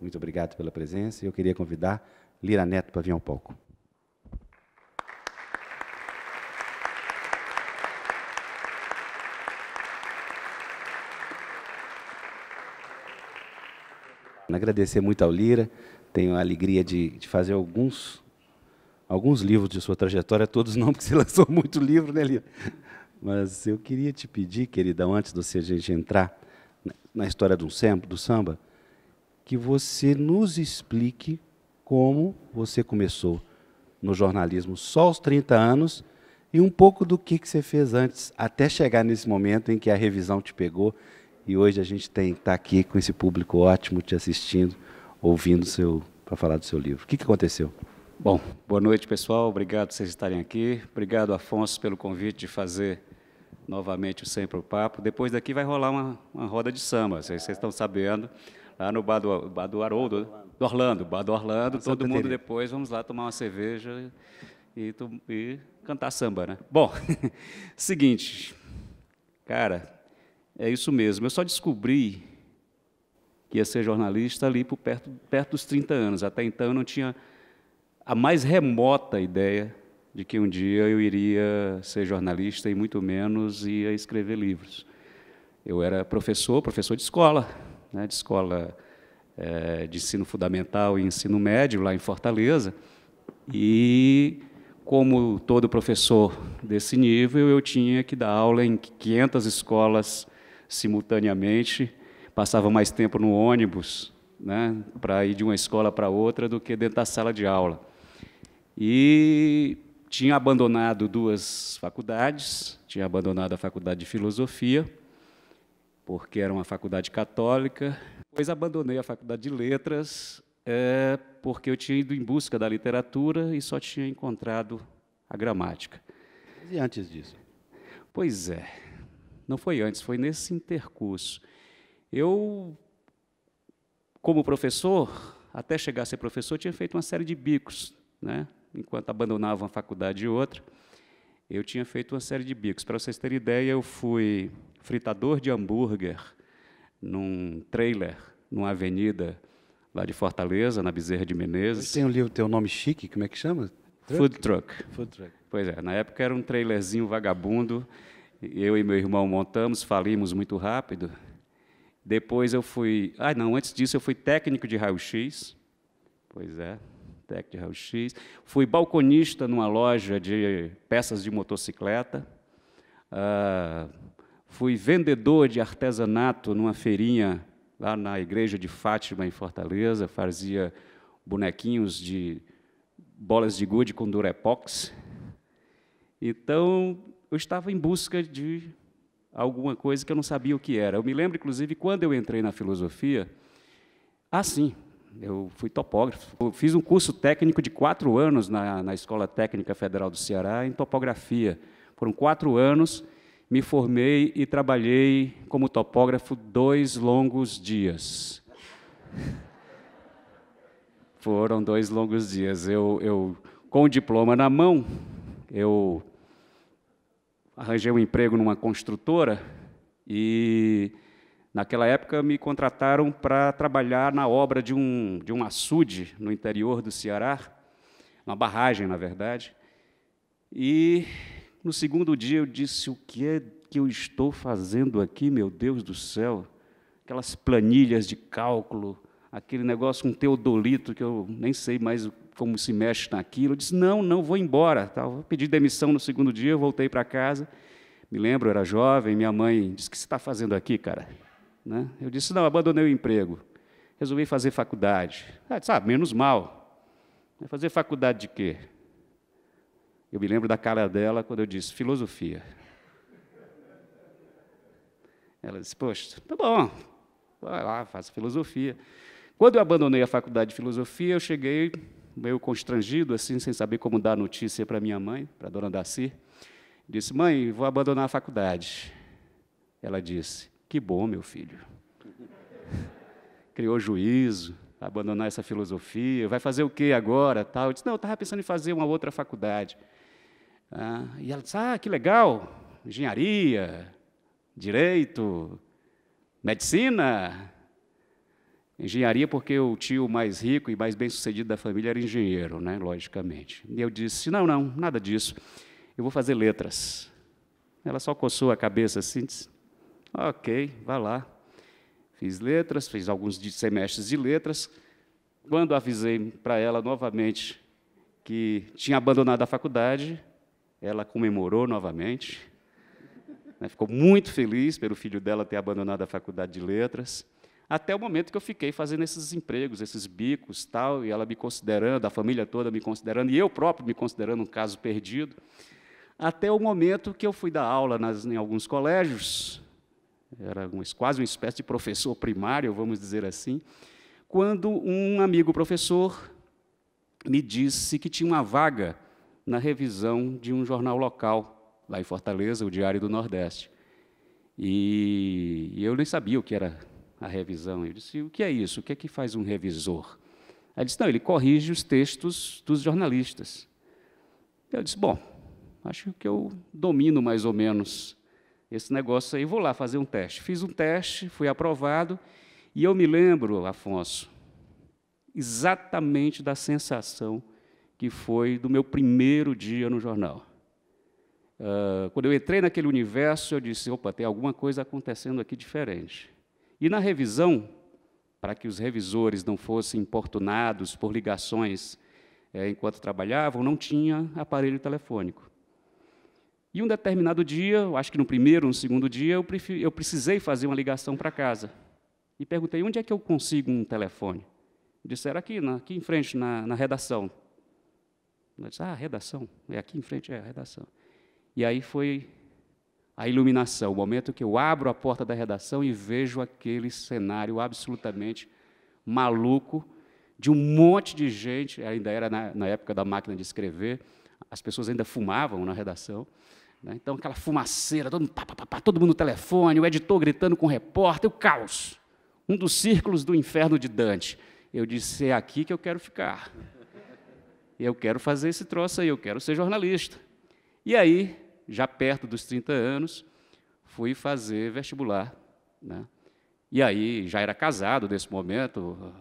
Muito obrigado pela presença eu queria convidar Lira Neto para vir um pouco. Agradecer muito ao Lira, tenho a alegria de, de fazer alguns alguns livros de sua trajetória, todos não, porque você lançou muito livro, né, Lino? Mas eu queria te pedir, queridão, antes de a gente entrar na história do samba, do samba, que você nos explique como você começou no jornalismo só aos 30 anos e um pouco do que, que você fez antes, até chegar nesse momento em que a revisão te pegou e hoje a gente tem está aqui com esse público ótimo te assistindo, ouvindo seu para falar do seu livro. O que, que aconteceu? Bom, boa noite, pessoal. Obrigado por vocês estarem aqui. Obrigado, Afonso, pelo convite de fazer novamente o Sempre o Papo. Depois daqui vai rolar uma, uma roda de samba, vocês estão sabendo, lá no bar do, bar do Haroldo, Orlando. do Orlando, bar do Orlando. todo mundo depois vamos lá tomar uma cerveja e, e, e cantar samba, né? Bom, seguinte, cara, é isso mesmo. Eu só descobri que ia ser jornalista ali por perto, perto dos 30 anos. Até então eu não tinha a mais remota ideia de que um dia eu iria ser jornalista e muito menos ia escrever livros. Eu era professor, professor de escola, né, de escola é, de ensino fundamental e ensino médio lá em Fortaleza, e como todo professor desse nível, eu tinha que dar aula em 500 escolas simultaneamente, passava mais tempo no ônibus né, para ir de uma escola para outra do que dentro da sala de aula. E tinha abandonado duas faculdades, tinha abandonado a faculdade de filosofia, porque era uma faculdade católica. Depois abandonei a faculdade de letras, é, porque eu tinha ido em busca da literatura e só tinha encontrado a gramática. E antes disso? Pois é, não foi antes, foi nesse intercurso. Eu, como professor, até chegar a ser professor, tinha feito uma série de bicos, né? enquanto abandonava uma faculdade e outra, eu tinha feito uma série de bicos. Para vocês terem ideia, eu fui fritador de hambúrguer num trailer, numa avenida lá de Fortaleza, na Bezerra de Menezes. Tem ali o teu nome chique, como é que chama? Truck? Food truck. Food truck. Pois é, na época era um trailerzinho vagabundo. Eu e meu irmão montamos, falimos muito rápido. Depois eu fui. Ah, não, antes disso eu fui técnico de raio-x. Pois é, Tech de raio-x. Fui balconista numa loja de peças de motocicleta. Uh, fui vendedor de artesanato numa feirinha lá na igreja de Fátima, em Fortaleza. Fazia bonequinhos de bolas de gude com durepox. Então, eu estava em busca de alguma coisa que eu não sabia o que era. Eu me lembro, inclusive, quando eu entrei na filosofia, assim, eu fui topógrafo. Eu fiz um curso técnico de quatro anos na, na Escola Técnica Federal do Ceará em topografia. Foram quatro anos, me formei e trabalhei como topógrafo dois longos dias. Foram dois longos dias. Eu, eu com o diploma na mão, eu arranjei um emprego numa construtora e Naquela época me contrataram para trabalhar na obra de um, de um açude no interior do Ceará, uma barragem, na verdade. E no segundo dia eu disse: o que é que eu estou fazendo aqui, meu Deus do céu? Aquelas planilhas de cálculo, aquele negócio, um teodolito que eu nem sei mais como se mexe naquilo. Eu disse: não, não, vou embora. Tal. Tá? Pedi demissão no segundo dia, voltei para casa. Me lembro, eu era jovem, minha mãe disse: o que você está fazendo aqui, cara? Né? Eu disse, não, abandonei o emprego. Resolvi fazer faculdade. Ah, disse, ah, menos mal. Vai fazer faculdade de quê? Eu me lembro da cara dela quando eu disse, filosofia. Ela disse, poxa, tá bom, vai lá, faça filosofia. Quando eu abandonei a faculdade de filosofia, eu cheguei meio constrangido, assim, sem saber como dar notícia para minha mãe, para a dona Darcy. Disse, mãe, vou abandonar a faculdade. Ela disse, que bom, meu filho. Criou juízo, abandonar essa filosofia, vai fazer o que agora? Tal. Eu disse, não, eu estava pensando em fazer uma outra faculdade. Ah, e ela disse, ah, que legal, engenharia, direito, medicina. Engenharia porque o tio mais rico e mais bem-sucedido da família era engenheiro, né, logicamente. E eu disse, não, não, nada disso, eu vou fazer letras. Ela só coçou a cabeça assim, disse, Ok, vá lá. Fiz letras, fiz alguns semestres de letras. Quando avisei para ela novamente que tinha abandonado a faculdade, ela comemorou novamente. Né? Ficou muito feliz pelo filho dela ter abandonado a faculdade de letras. Até o momento que eu fiquei fazendo esses empregos, esses bicos, tal, e ela me considerando, a família toda me considerando, e eu próprio me considerando um caso perdido. Até o momento que eu fui dar aula nas, em alguns colégios, era uma, quase uma espécie de professor primário, vamos dizer assim, quando um amigo professor me disse que tinha uma vaga na revisão de um jornal local, lá em Fortaleza, o Diário do Nordeste. E, e eu nem sabia o que era a revisão. Eu disse: o que é isso? O que é que faz um revisor? Ele disse: não, ele corrige os textos dos jornalistas. Eu disse: bom, acho que eu domino mais ou menos esse negócio aí, vou lá fazer um teste. Fiz um teste, fui aprovado, e eu me lembro, Afonso, exatamente da sensação que foi do meu primeiro dia no jornal. Uh, quando eu entrei naquele universo, eu disse: opa, tem alguma coisa acontecendo aqui diferente. E na revisão, para que os revisores não fossem importunados por ligações é, enquanto trabalhavam, não tinha aparelho telefônico. E um determinado dia, acho que no primeiro no segundo dia, eu, eu precisei fazer uma ligação para casa. E perguntei, onde é que eu consigo um telefone? Disseram, aqui, na, aqui em frente, na, na redação. Eu disse, ah, redação. É aqui em frente, é a redação. E aí foi a iluminação, o momento que eu abro a porta da redação e vejo aquele cenário absolutamente maluco, de um monte de gente, ainda era na, na época da máquina de escrever, as pessoas ainda fumavam na redação, né? Então, aquela fumaceira, todo mundo, pá, pá, pá, todo mundo no telefone, o editor gritando com o repórter, o caos. Um dos círculos do inferno de Dante. Eu disse: é aqui que eu quero ficar. Eu quero fazer esse troço aí, eu quero ser jornalista. E aí, já perto dos 30 anos, fui fazer vestibular. Né? E aí, já era casado nesse momento,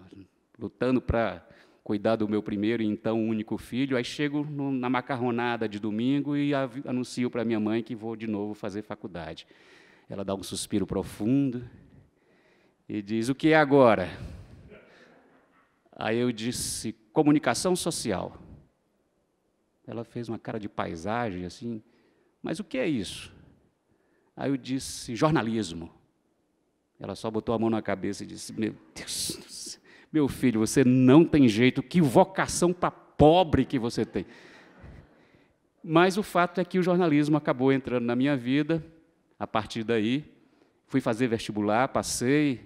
lutando para cuidar do meu primeiro e então único filho. Aí chego no, na macarronada de domingo e anuncio para minha mãe que vou de novo fazer faculdade. Ela dá um suspiro profundo e diz: O que é agora? Aí eu disse: Comunicação social. Ela fez uma cara de paisagem assim, mas o que é isso? Aí eu disse: Jornalismo. Ela só botou a mão na cabeça e disse: Meu Deus meu filho, você não tem jeito, que vocação para pobre que você tem. Mas o fato é que o jornalismo acabou entrando na minha vida. A partir daí, fui fazer vestibular, passei,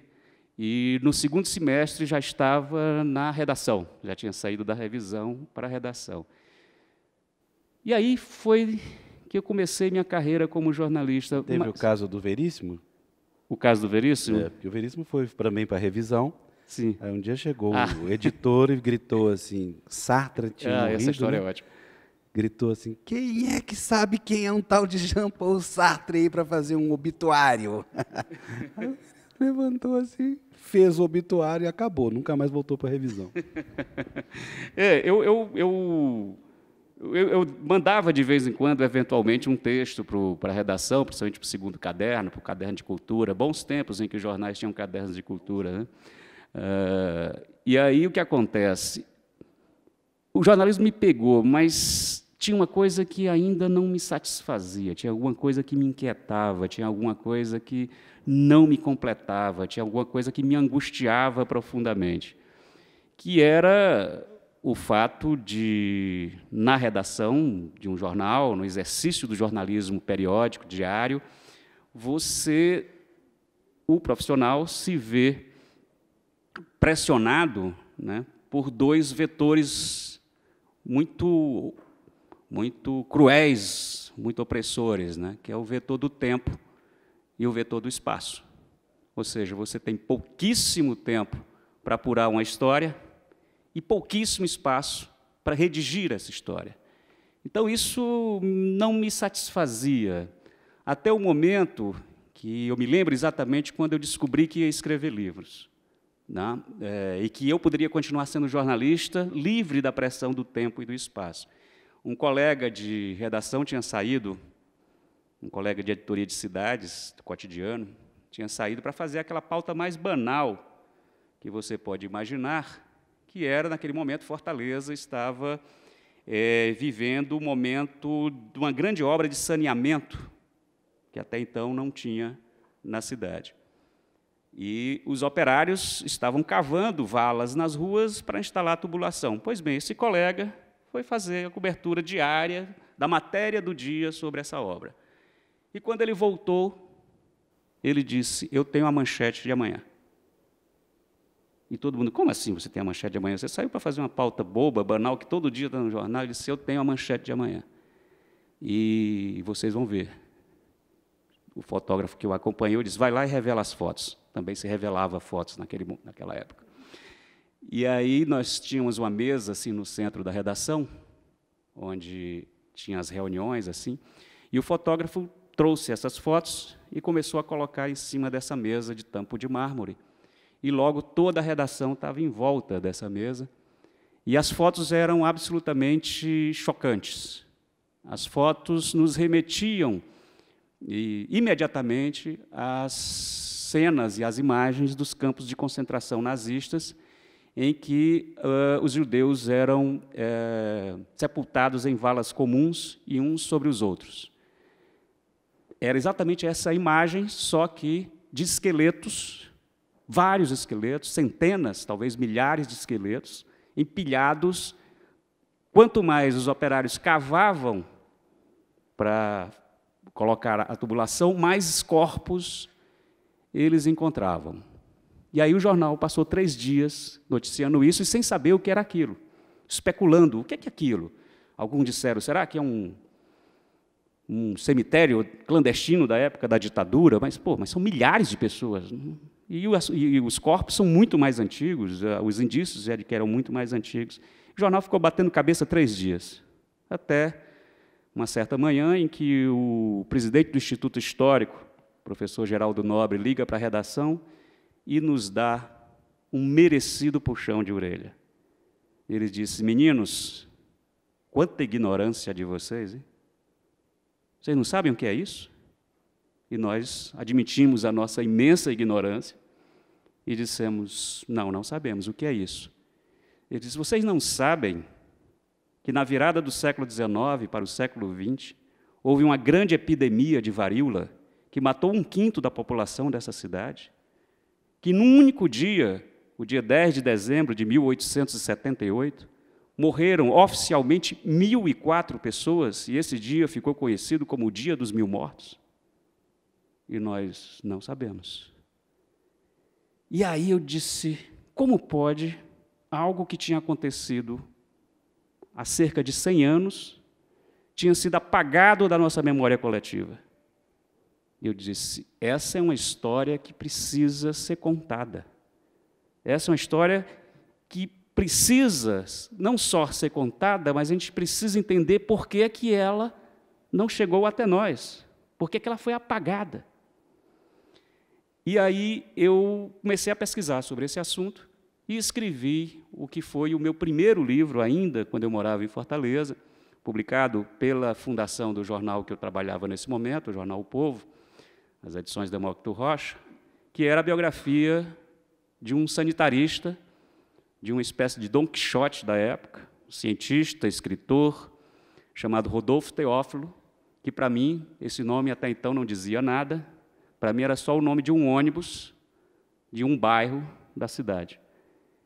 e no segundo semestre já estava na redação, já tinha saído da revisão para a redação. E aí foi que eu comecei minha carreira como jornalista. Teve Mas... o caso do Veríssimo? O caso do Veríssimo? É, porque o Veríssimo foi para mim para a revisão. Sim. Aí um dia chegou ah. o editor e gritou assim, Sartre tinha ah, morrido, essa história é né? é ótima. Gritou assim, quem é que sabe quem é um tal de Jean-Paul Sartre aí para fazer um obituário? levantou assim, fez o obituário e acabou, nunca mais voltou para revisão. é, eu, eu, eu, eu, mandava de vez em quando, eventualmente, um texto para a redação, principalmente para o segundo caderno, para o caderno de cultura, bons tempos em que os jornais tinham cadernos de cultura, né? Uh, e aí o que acontece? O jornalismo me pegou, mas tinha uma coisa que ainda não me satisfazia, tinha alguma coisa que me inquietava, tinha alguma coisa que não me completava, tinha alguma coisa que me angustiava profundamente, que era o fato de, na redação de um jornal, no exercício do jornalismo periódico, diário, você, o profissional, se vê pressionado né, por dois vetores muito, muito cruéis, muito opressores, né, que é o vetor do tempo e o vetor do espaço. Ou seja, você tem pouquíssimo tempo para apurar uma história e pouquíssimo espaço para redigir essa história. Então, isso não me satisfazia. Até o momento que eu me lembro exatamente quando eu descobri que ia escrever livros né? é, e que eu poderia continuar sendo jornalista livre da pressão do tempo e do espaço. Um colega de redação tinha saído, um colega de editoria de cidades, do cotidiano, tinha saído para fazer aquela pauta mais banal que você pode imaginar, que era, naquele momento, Fortaleza estava é, vivendo o um momento de uma grande obra de saneamento, que até então não tinha na cidade. E os operários estavam cavando valas nas ruas para instalar a tubulação. Pois bem, esse colega foi fazer a cobertura diária da matéria do dia sobre essa obra. E quando ele voltou, ele disse: Eu tenho a manchete de amanhã. E todo mundo, como assim você tem a manchete de amanhã? Você saiu para fazer uma pauta boba, banal, que todo dia está no jornal. Ele disse: Eu tenho a manchete de amanhã. E vocês vão ver. O fotógrafo que o acompanhou disse: Vai lá e revela as fotos também se revelava fotos naquele, naquela época. E aí nós tínhamos uma mesa assim no centro da redação, onde tinha as reuniões assim, e o fotógrafo trouxe essas fotos e começou a colocar em cima dessa mesa de tampo de mármore. E logo toda a redação estava em volta dessa mesa. E as fotos eram absolutamente chocantes. As fotos nos remetiam e, imediatamente às cenas e as imagens dos campos de concentração nazistas em que uh, os judeus eram uh, sepultados em valas comuns e uns sobre os outros. Era exatamente essa imagem, só que de esqueletos, vários esqueletos, centenas, talvez milhares de esqueletos, empilhados. Quanto mais os operários cavavam para colocar a tubulação, mais corpos eles encontravam. E aí o jornal passou três dias noticiando isso e sem saber o que era aquilo, especulando: o que é, que é aquilo? Alguns disseram: será que é um, um cemitério clandestino da época da ditadura? Mas, pô, mas são milhares de pessoas. E, o, e os corpos são muito mais antigos, eh, os indícios é de que eram muito mais antigos. O jornal ficou batendo cabeça três dias, até uma certa manhã em que o presidente do Instituto Histórico professor Geraldo Nobre liga para a redação e nos dá um merecido puxão de orelha. Ele disse: Meninos, quanta ignorância de vocês, hein? Vocês não sabem o que é isso? E nós admitimos a nossa imensa ignorância e dissemos: Não, não sabemos o que é isso. Ele disse: Vocês não sabem que na virada do século XIX para o século XX houve uma grande epidemia de varíola que matou um quinto da população dessa cidade, que num único dia, o dia 10 de dezembro de 1878, morreram oficialmente 1.004 pessoas e esse dia ficou conhecido como o Dia dos Mil Mortos? E nós não sabemos. E aí eu disse: como pode algo que tinha acontecido há cerca de 100 anos tinha sido apagado da nossa memória coletiva? Eu disse: essa é uma história que precisa ser contada. Essa é uma história que precisa não só ser contada, mas a gente precisa entender por que, é que ela não chegou até nós, por que, é que ela foi apagada. E aí eu comecei a pesquisar sobre esse assunto e escrevi o que foi o meu primeiro livro, ainda quando eu morava em Fortaleza, publicado pela fundação do jornal que eu trabalhava nesse momento, o Jornal O Povo, as edições de Demócrito Rocha, que era a biografia de um sanitarista, de uma espécie de Dom Quixote da época, um cientista, escritor, chamado Rodolfo Teófilo, que para mim esse nome até então não dizia nada, para mim era só o nome de um ônibus de um bairro da cidade.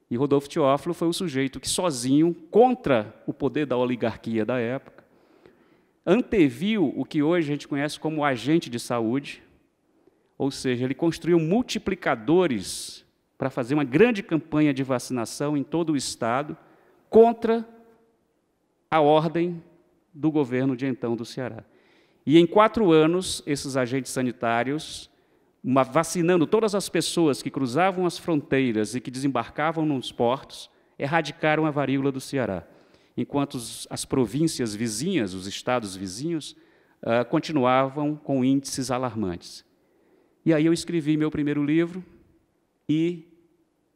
E Rodolfo Teófilo foi o sujeito que, sozinho, contra o poder da oligarquia da época, anteviu o que hoje a gente conhece como agente de saúde, ou seja, ele construiu multiplicadores para fazer uma grande campanha de vacinação em todo o estado contra a ordem do governo de então do Ceará. E em quatro anos, esses agentes sanitários, uma, vacinando todas as pessoas que cruzavam as fronteiras e que desembarcavam nos portos, erradicaram a varíola do Ceará, enquanto os, as províncias vizinhas, os estados vizinhos, uh, continuavam com índices alarmantes. E aí eu escrevi meu primeiro livro e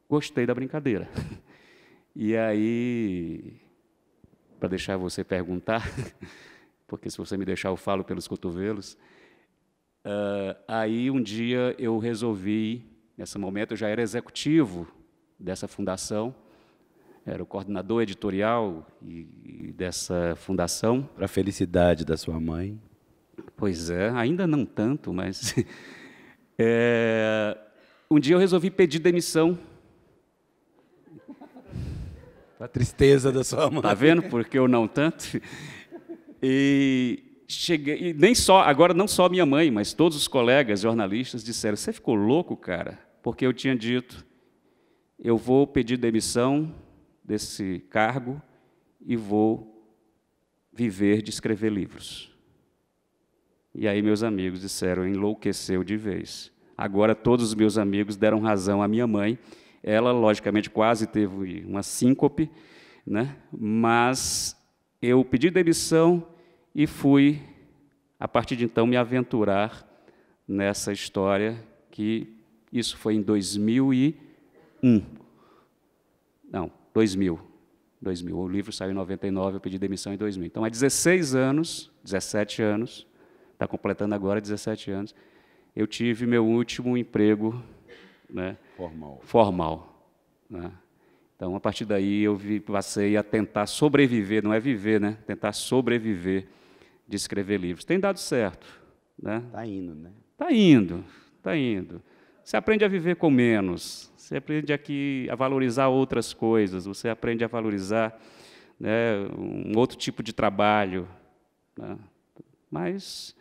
gostei da brincadeira. E aí, para deixar você perguntar, porque se você me deixar eu falo pelos cotovelos, uh, aí um dia eu resolvi, nesse momento eu já era executivo dessa fundação, era o coordenador editorial e, e dessa fundação. Para a felicidade da sua mãe. Pois é, ainda não tanto, mas É... Um dia eu resolvi pedir demissão. A tristeza da sua mãe. Tá vendo? Porque eu não tanto. E cheguei, e nem só, agora não só minha mãe, mas todos os colegas jornalistas disseram: "Você ficou louco, cara?" Porque eu tinha dito: "Eu vou pedir demissão desse cargo e vou viver de escrever livros." E aí meus amigos disseram, enlouqueceu de vez. Agora todos os meus amigos deram razão à minha mãe. Ela, logicamente, quase teve uma síncope, né? mas eu pedi demissão e fui, a partir de então, me aventurar nessa história que isso foi em 2001. Não, 2000. 2000. O livro saiu em 99, eu pedi demissão em 2000. Então, há 16 anos, 17 anos, está completando agora 17 anos, eu tive meu último emprego né, formal. formal né? Então, a partir daí, eu vi, passei a tentar sobreviver, não é viver, né? Tentar sobreviver de escrever livros. Tem dado certo. Está né? Tá indo, né? Está indo, está indo. Você aprende a viver com menos, você aprende aqui a valorizar outras coisas, você aprende a valorizar né, um outro tipo de trabalho. Né? Mas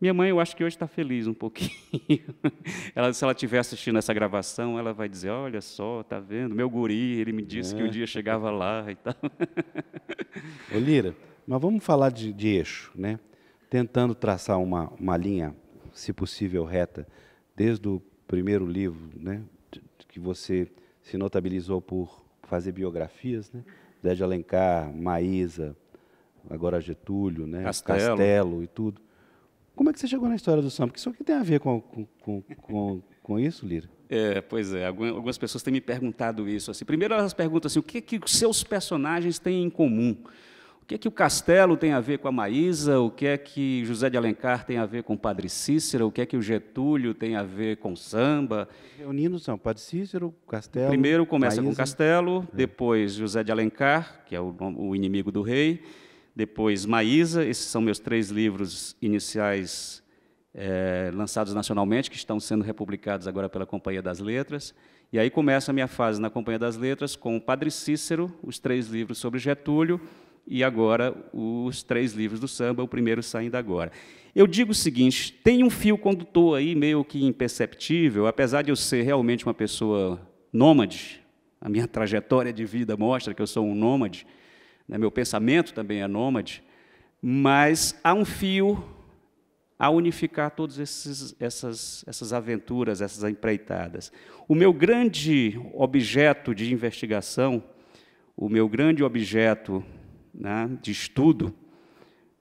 minha mãe, eu acho que hoje está feliz um pouquinho. Ela, se ela estiver assistindo essa gravação, ela vai dizer: Olha só, tá vendo? Meu guri, ele me disse é. que o um dia chegava lá e tal. Ô, Lira, mas vamos falar de, de eixo, né? Tentando traçar uma, uma linha, se possível, reta, desde o primeiro livro, né? Que você se notabilizou por fazer biografias, né? Zé de Alencar, Maísa, agora Getúlio, né? Castelo, Castelo e tudo como é que você chegou na história do samba? Porque isso aqui tem a ver com, com, com, com isso, Lira? É, pois é, algumas pessoas têm me perguntado isso. Assim. Primeiro elas perguntam assim, o que, é que os seus personagens têm em comum? O que é que o Castelo tem a ver com a Maísa? O que é que José de Alencar tem a ver com o Padre Cícero? O que é que o Getúlio tem a ver com samba? Reunindo são Padre Cícero, Castelo. Primeiro começa Maísa. com Castelo, é. depois José de Alencar, que é o, o inimigo do rei depois Maísa, esses são meus três livros iniciais é, lançados nacionalmente, que estão sendo republicados agora pela Companhia das Letras. E aí começa a minha fase na Companhia das Letras com o Padre Cícero, os três livros sobre Getúlio, e agora os três livros do samba, o primeiro saindo agora. Eu digo o seguinte: tem um fio condutor aí meio que imperceptível, apesar de eu ser realmente uma pessoa nômade, a minha trajetória de vida mostra que eu sou um nômade né, meu pensamento também é nômade, mas há um fio a unificar todas essas, essas aventuras, essas empreitadas. O meu grande objeto de investigação, o meu grande objeto né, de estudo,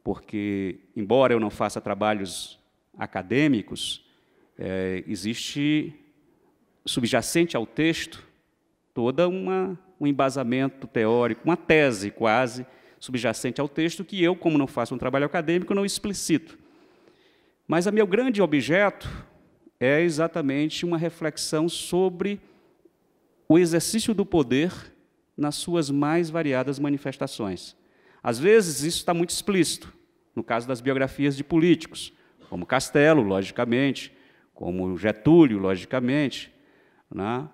porque, embora eu não faça trabalhos acadêmicos, é, existe subjacente ao texto toda uma um embasamento teórico, uma tese quase subjacente ao texto, que eu, como não faço um trabalho acadêmico, não explicito. Mas o meu grande objeto é exatamente uma reflexão sobre o exercício do poder nas suas mais variadas manifestações. Às vezes, isso está muito explícito, no caso das biografias de políticos, como Castelo, logicamente, como Getúlio, logicamente, né?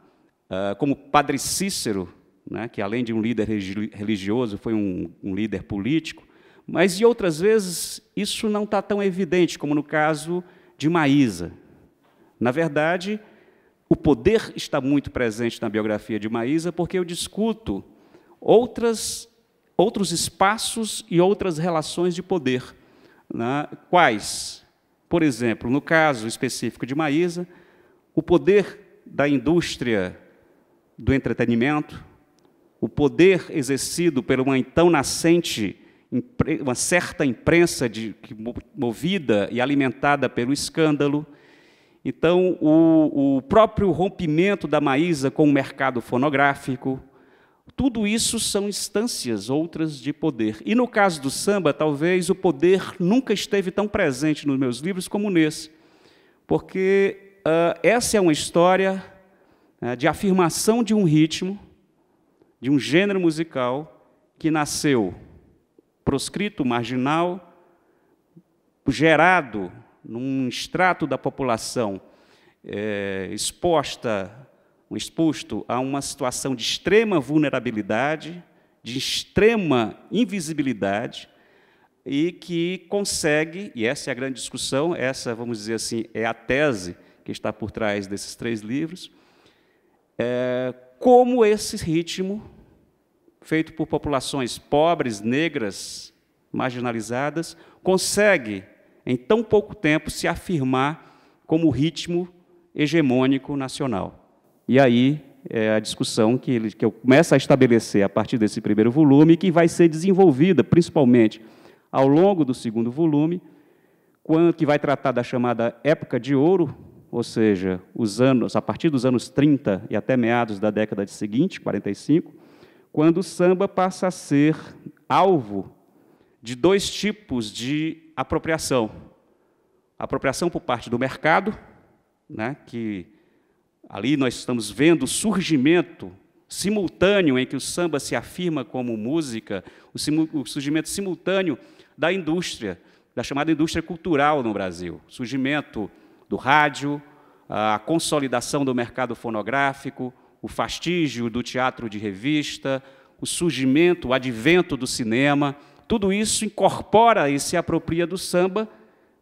Ah, como Padre Cícero, né, que além de um líder religioso, foi um, um líder político, mas de outras vezes isso não está tão evidente, como no caso de Maísa. Na verdade, o poder está muito presente na biografia de Maísa, porque eu discuto outras, outros espaços e outras relações de poder. Né? Quais? Por exemplo, no caso específico de Maísa, o poder da indústria do entretenimento, o poder exercido por uma então nascente, uma certa imprensa de, movida e alimentada pelo escândalo. Então, o, o próprio rompimento da Maísa com o mercado fonográfico, tudo isso são instâncias outras de poder. E no caso do samba, talvez o poder nunca esteve tão presente nos meus livros como nesse, porque uh, essa é uma história uh, de afirmação de um ritmo, de um gênero musical que nasceu proscrito, marginal, gerado num extrato da população é, exposta, exposto a uma situação de extrema vulnerabilidade, de extrema invisibilidade, e que consegue, e essa é a grande discussão, essa, vamos dizer assim, é a tese que está por trás desses três livros, é, como esse ritmo feito por populações pobres, negras, marginalizadas, consegue, em tão pouco tempo, se afirmar como ritmo hegemônico nacional. E aí é a discussão que, ele, que eu começo a estabelecer a partir desse primeiro volume, que vai ser desenvolvida, principalmente, ao longo do segundo volume, que vai tratar da chamada época de ouro, ou seja, os anos, a partir dos anos 30 e até meados da década seguinte, 45, quando o samba passa a ser alvo de dois tipos de apropriação. Apropriação por parte do mercado, né, que ali nós estamos vendo o surgimento simultâneo em que o samba se afirma como música, o, simu, o surgimento simultâneo da indústria, da chamada indústria cultural no Brasil. O surgimento do rádio, a consolidação do mercado fonográfico, o fastígio do teatro de revista, o surgimento, o advento do cinema, tudo isso incorpora e se apropria do samba,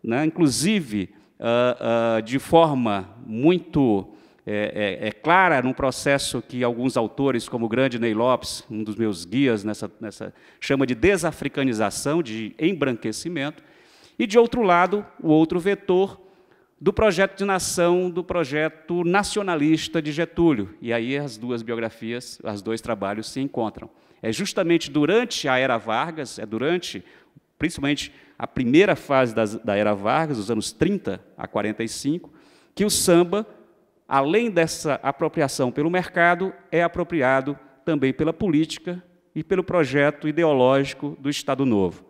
né? inclusive uh, uh, de forma muito é, é, é, clara num processo que alguns autores, como o grande Ney Lopes, um dos meus guias nessa, nessa chama de desafricanização, de embranquecimento, e de outro lado, o outro vetor do projeto de nação, do projeto nacionalista de Getúlio. E aí as duas biografias, os dois trabalhos se encontram. É justamente durante a era Vargas, é durante, principalmente, a primeira fase das, da era Vargas, dos anos 30 a 45, que o samba, além dessa apropriação pelo mercado, é apropriado também pela política e pelo projeto ideológico do Estado Novo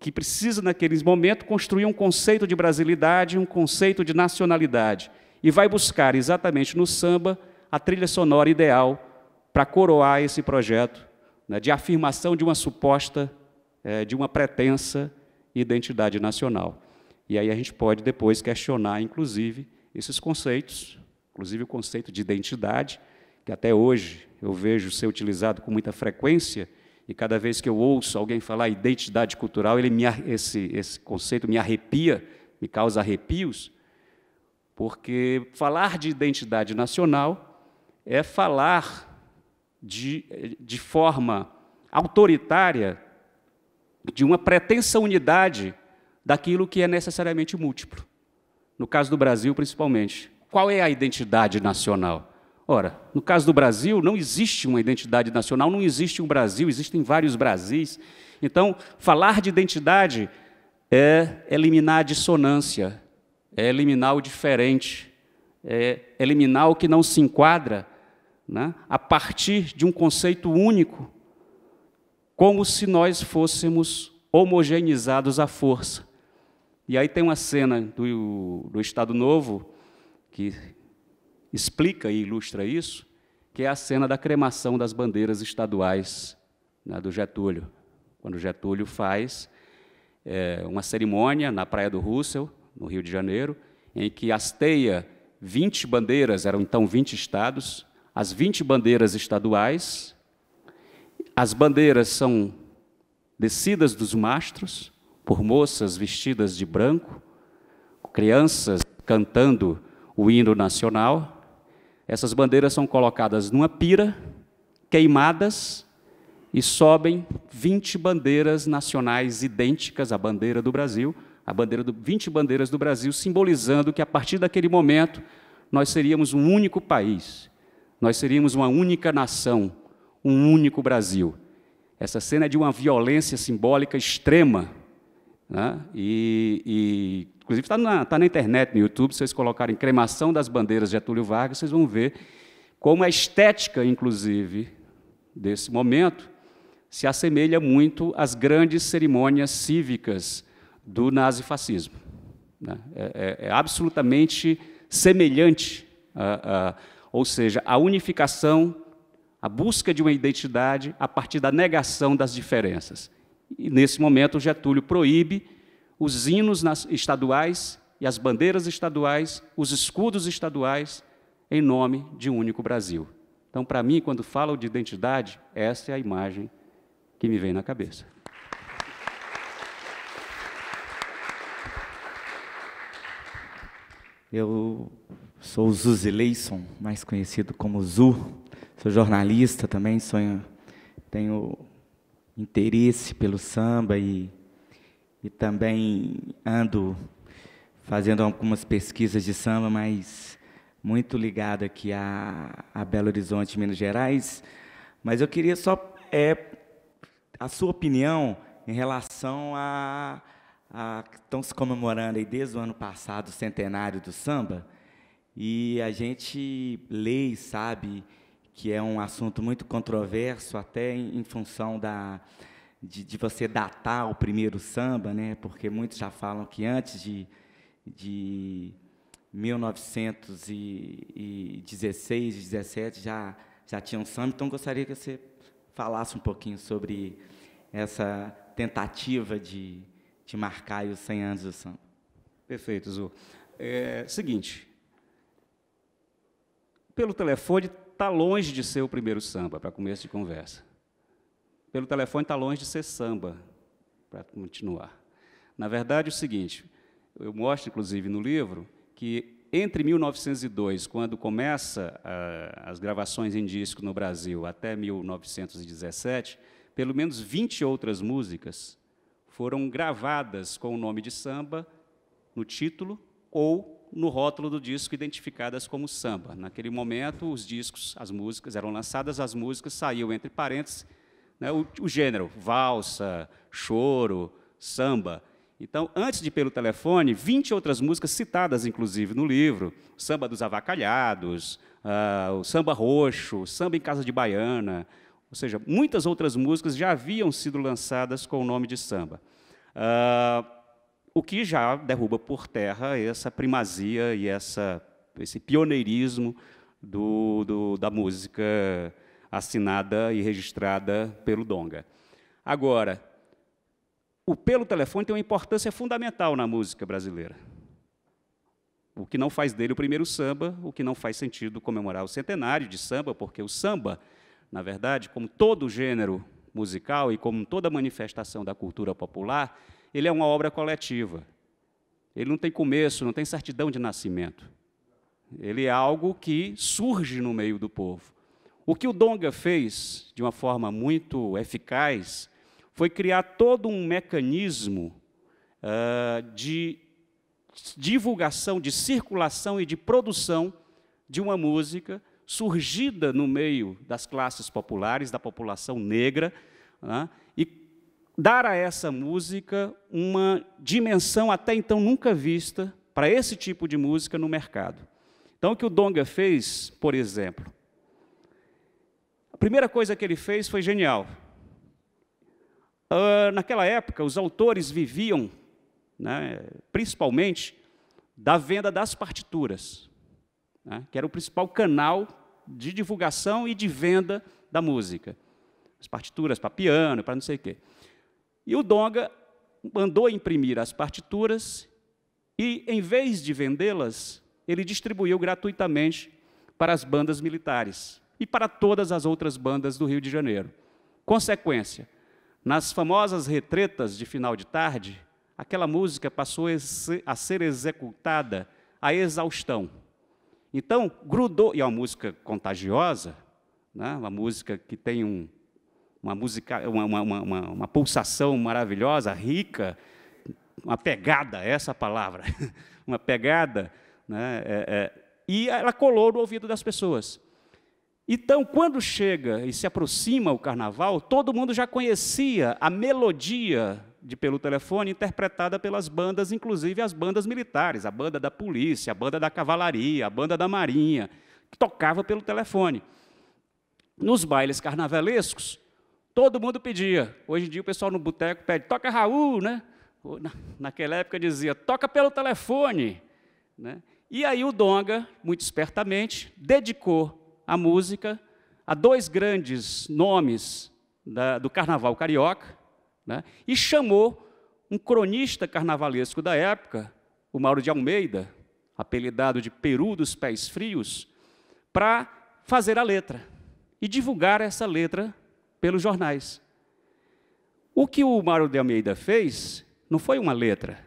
que precisa, naqueles momentos, construir um conceito de brasilidade, um conceito de nacionalidade. E vai buscar exatamente no samba a trilha sonora ideal para coroar esse projeto né, de afirmação de uma suposta, é, de uma pretensa identidade nacional. E aí a gente pode depois questionar, inclusive, esses conceitos, inclusive o conceito de identidade, que até hoje eu vejo ser utilizado com muita frequência e cada vez que eu ouço alguém falar identidade cultural, ele me, esse, esse conceito me arrepia, me causa arrepios, porque falar de identidade nacional é falar de, de forma autoritária de uma pretensa unidade daquilo que é necessariamente múltiplo. No caso do Brasil, principalmente. Qual é a identidade nacional? Ora, no caso do Brasil, não existe uma identidade nacional, não existe um Brasil, existem vários Brasis. Então, falar de identidade é eliminar a dissonância, é eliminar o diferente, é eliminar o que não se enquadra, né, a partir de um conceito único, como se nós fôssemos homogeneizados à força. E aí tem uma cena do, do Estado Novo, que explica e ilustra isso, que é a cena da cremação das bandeiras estaduais né, do Getúlio, quando Getúlio faz é, uma cerimônia na Praia do Russell, no Rio de Janeiro, em que hasteia 20 bandeiras, eram então 20 estados, as 20 bandeiras estaduais, as bandeiras são descidas dos mastros por moças vestidas de branco, crianças cantando o hino nacional, essas bandeiras são colocadas numa pira, queimadas e sobem 20 bandeiras nacionais idênticas à bandeira do Brasil, a bandeira do 20 bandeiras do Brasil, simbolizando que a partir daquele momento nós seríamos um único país, nós seríamos uma única nação, um único Brasil. Essa cena é de uma violência simbólica extrema né? e, e Inclusive está na, tá na internet, no YouTube, se vocês colocarem cremação das bandeiras de Getúlio Vargas, vocês vão ver como a estética, inclusive, desse momento se assemelha muito às grandes cerimônias cívicas do nazifascismo. Né? É, é, é absolutamente semelhante, a, a, ou seja, a unificação, a busca de uma identidade a partir da negação das diferenças. E, nesse momento, Getúlio proíbe os hinos estaduais e as bandeiras estaduais, os escudos estaduais, em nome de um único Brasil. Então, para mim, quando falo de identidade, essa é a imagem que me vem na cabeça. Eu sou Zuzileison, mais conhecido como Zu. Sou jornalista também, sonho, tenho interesse pelo samba e e também ando fazendo algumas pesquisas de samba, mas muito ligado aqui a, a Belo Horizonte, Minas Gerais. Mas eu queria só é, a sua opinião em relação a, a estão se comemorando aí desde o ano passado o centenário do samba e a gente lê e sabe que é um assunto muito controverso até em, em função da de, de você datar o primeiro samba, né? porque muitos já falam que antes de, de 1916, 17 já, já tinha um samba, então gostaria que você falasse um pouquinho sobre essa tentativa de, de marcar os 100 anos do samba. Perfeito, Zu. É, seguinte, pelo telefone está longe de ser o primeiro samba, para começo de conversa pelo telefone está longe de ser samba, para continuar. Na verdade, é o seguinte, eu mostro, inclusive, no livro, que entre 1902, quando começa a, ah, as gravações em disco no Brasil, até 1917, pelo menos 20 outras músicas foram gravadas com o nome de samba no título ou no rótulo do disco identificadas como samba. Naquele momento, os discos, as músicas eram lançadas, as músicas saíam entre parênteses né, o, o gênero, valsa, choro, samba. Então, antes de Pelo Telefone, 20 outras músicas citadas, inclusive, no livro: Samba dos Avacalhados, uh, o Samba Roxo, Samba em Casa de Baiana. Ou seja, muitas outras músicas já haviam sido lançadas com o nome de samba. Uh, o que já derruba por terra essa primazia e essa, esse pioneirismo do, do, da música assinada e registrada pelo Donga. Agora, o pelo telefone tem uma importância fundamental na música brasileira. O que não faz dele o primeiro samba, o que não faz sentido comemorar o centenário de samba, porque o samba, na verdade, como todo gênero musical e como toda manifestação da cultura popular, ele é uma obra coletiva. Ele não tem começo, não tem certidão de nascimento. Ele é algo que surge no meio do povo. O que o Donga fez, de uma forma muito eficaz, foi criar todo um mecanismo uh, de divulgação, de circulação e de produção de uma música surgida no meio das classes populares, da população negra, né, e dar a essa música uma dimensão até então nunca vista para esse tipo de música no mercado. Então, o que o Donga fez, por exemplo, primeira coisa que ele fez foi genial. Uh, naquela época, os autores viviam, né, principalmente, da venda das partituras, né, que era o principal canal de divulgação e de venda da música. As partituras para piano, para não sei o quê. E o Donga mandou imprimir as partituras e, em vez de vendê-las, ele distribuiu gratuitamente para as bandas militares e para todas as outras bandas do Rio de Janeiro. Consequência, nas famosas retretas de final de tarde, aquela música passou a ser executada à exaustão. Então, grudou, e é uma música contagiosa, né? uma música que tem um, uma, música, uma, uma, uma, uma pulsação maravilhosa, rica, uma pegada, essa palavra, uma pegada, né? É, é, e ela colou no ouvido das pessoas. Então, quando chega e se aproxima o carnaval, todo mundo já conhecia a melodia de pelo telefone interpretada pelas bandas, inclusive as bandas militares, a banda da polícia, a banda da cavalaria, a banda da marinha, que tocava pelo telefone. Nos bailes carnavalescos, todo mundo pedia. Hoje em dia o pessoal no boteco pede, toca Raul, né? Naquela época dizia, toca pelo telefone. Né? E aí o Donga, muito espertamente, dedicou a música a dois grandes nomes da, do carnaval carioca né, e chamou um cronista carnavalesco da época, o Mauro de Almeida, apelidado de Peru dos Pés Frios, para fazer a letra e divulgar essa letra pelos jornais. O que o Mauro de Almeida fez não foi uma letra.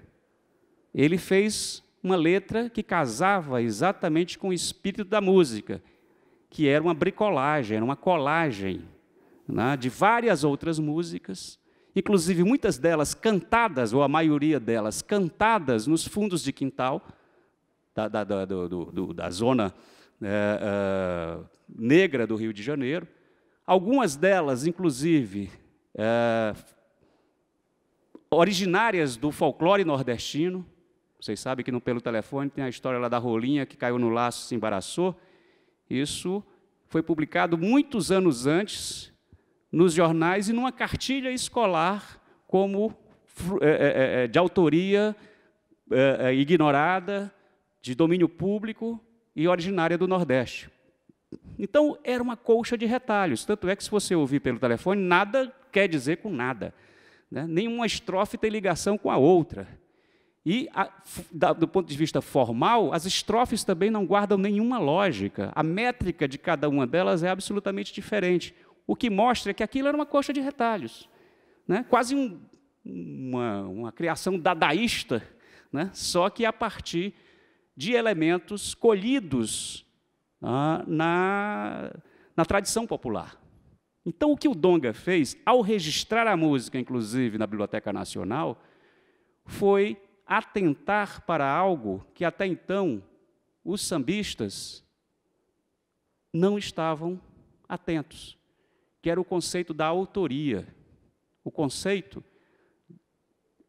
Ele fez uma letra que casava exatamente com o espírito da música que era uma bricolagem, era uma colagem né, de várias outras músicas, inclusive muitas delas cantadas, ou a maioria delas cantadas nos fundos de quintal da, da, da, do, do, da zona é, é, negra do Rio de Janeiro. Algumas delas, inclusive, é, originárias do folclore nordestino. Vocês sabem que no Pelo Telefone tem a história lá da rolinha que caiu no laço, se embaraçou. Isso foi publicado muitos anos antes nos jornais e numa cartilha escolar como é é, é, é, de autoria é, é, ignorada, de domínio público e originária do Nordeste. Então, era uma colcha de retalhos. Tanto é que, se você ouvir pelo telefone, nada quer dizer com nada. Né? Nenhuma estrofe tem ligação com a outra. E, a, da, do ponto de vista formal, as estrofes também não guardam nenhuma lógica. A métrica de cada uma delas é absolutamente diferente. O que mostra é que aquilo era uma coxa de retalhos. Né? Quase um, uma, uma, criação dadaísta, né? só que a partir de elementos colhidos ah, na, na tradição popular. Então, o que o Donga fez, ao registrar a música, inclusive, na Biblioteca Nacional, foi atentar para algo que até então os sambistas não estavam atentos, que era o conceito da autoria, o conceito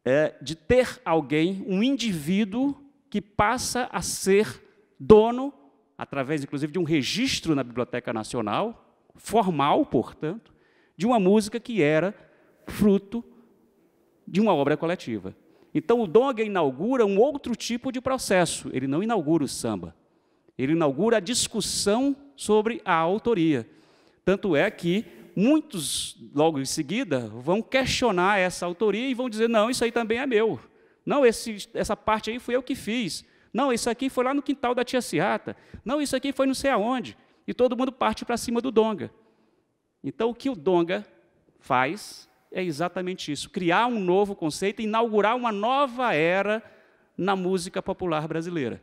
é, de ter alguém, um indivíduo que passa a ser dono, através inclusive de um registro na Biblioteca Nacional, formal, portanto, de uma música que era fruto de uma obra coletiva. Então o Donga inaugura um outro tipo de processo, ele não inaugura o samba. Ele inaugura a discussão sobre a autoria. Tanto é que muitos, logo em seguida, vão questionar essa autoria e vão dizer: não, isso aí também é meu. Não, esse, essa parte aí foi eu que fiz. Não, isso aqui foi lá no quintal da tia Ciata. Não, isso aqui foi não sei aonde. E todo mundo parte para cima do Donga. Então, o que o Donga faz é exatamente isso: criar um novo conceito, inaugurar uma nova era na música popular brasileira.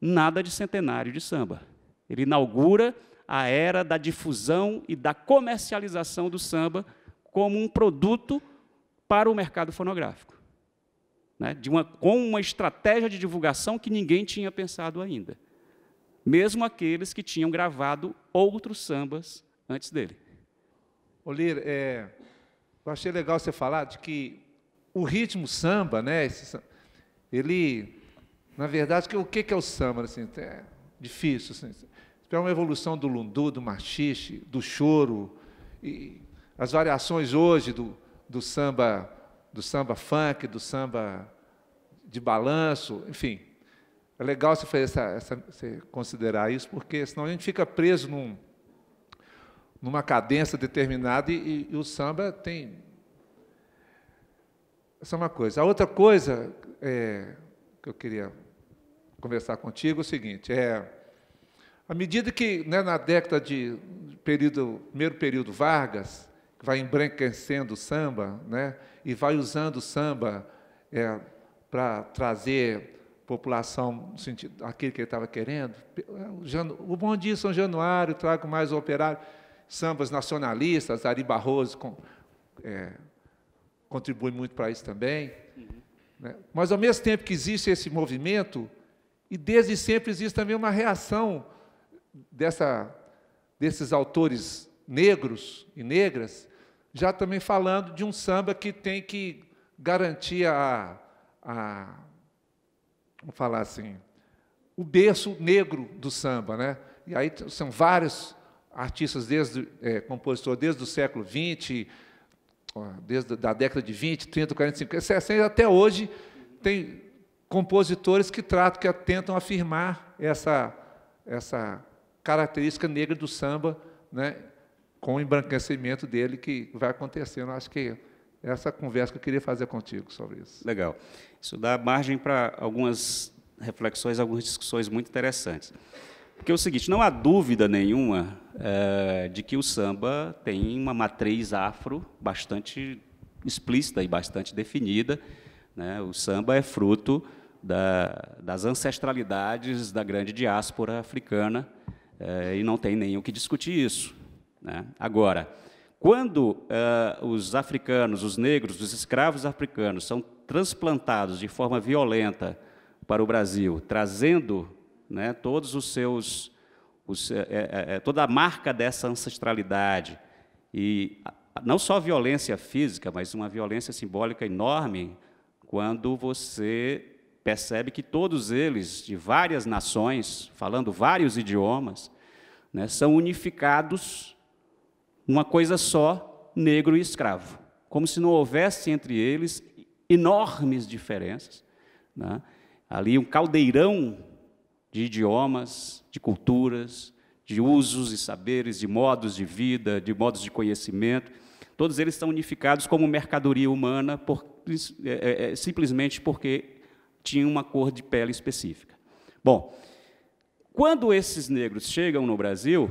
Nada de centenário de samba. Ele inaugura a era da difusão e da comercialização do samba como um produto para o mercado fonográfico, né? uma, com uma estratégia de divulgação que ninguém tinha pensado ainda, mesmo aqueles que tinham gravado outros sambas antes dele. Olir, é, eu achei legal você falar de que o ritmo samba, né? Esse, ele, na verdade, o que, que é o samba? Assim, é difícil. Assim, é uma evolução do lundu, do machixe, do choro, e as variações hoje do, do samba, do samba funk, do samba de balanço, enfim. É legal você, fazer essa, essa, você considerar isso, porque senão a gente fica preso num, numa cadência determinada e, e o samba tem. Essa é uma coisa. A outra coisa é, que eu queria conversar contigo é o seguinte: é, à medida que, né, na década de período, primeiro período Vargas, vai embranquecendo o samba, né, e vai usando o samba é, para trazer população no sentido aquilo que ele estava querendo. O, Janu, Bom Dia São Januário, trago mais operário sambas nacionalistas, Ari Barroso com, é, contribui muito para isso também. Uhum. Né? Mas, ao mesmo tempo que existe esse movimento, e desde sempre existe também uma reação dessa, desses autores negros e negras, já também falando de um samba que tem que garantir a, a falar assim, o berço negro do samba, né? E aí são vários artistas, desde, é, compositor desde o século XX, desde da década de 20, 30, 45 60, até hoje, tem compositores que tratam, que tentam afirmar essa, essa característica negra do samba, né, com o embranquecimento dele que vai acontecendo. Acho que essa é conversa que eu queria fazer contigo sobre isso. Legal. Isso dá margem para algumas reflexões, algumas discussões muito interessantes. Porque é o seguinte, não há dúvida nenhuma é, de que o samba tem uma matriz afro bastante explícita e bastante definida. Né? O samba é fruto da, das ancestralidades da grande diáspora africana é, e não tem nem o que discutir isso. Né? Agora, quando é, os africanos, os negros, os escravos africanos são transplantados de forma violenta para o Brasil, trazendo né, todos os seus, os, é é, é, é, toda a marca dessa ancestralidade e não só violência física, mas uma violência simbólica enorme quando você percebe que todos eles, de várias nações, falando vários idiomas, né, são unificados numa coisa só, negro e escravo, como se não houvesse entre eles enormes diferenças. Né? Ali um caldeirão de idiomas, de culturas, de usos e saberes, de modos de vida, de modos de conhecimento. Todos eles estão unificados como mercadoria humana, por, é, é, é, simplesmente porque tinha uma cor de pele específica. Bom, quando esses negros chegam no Brasil,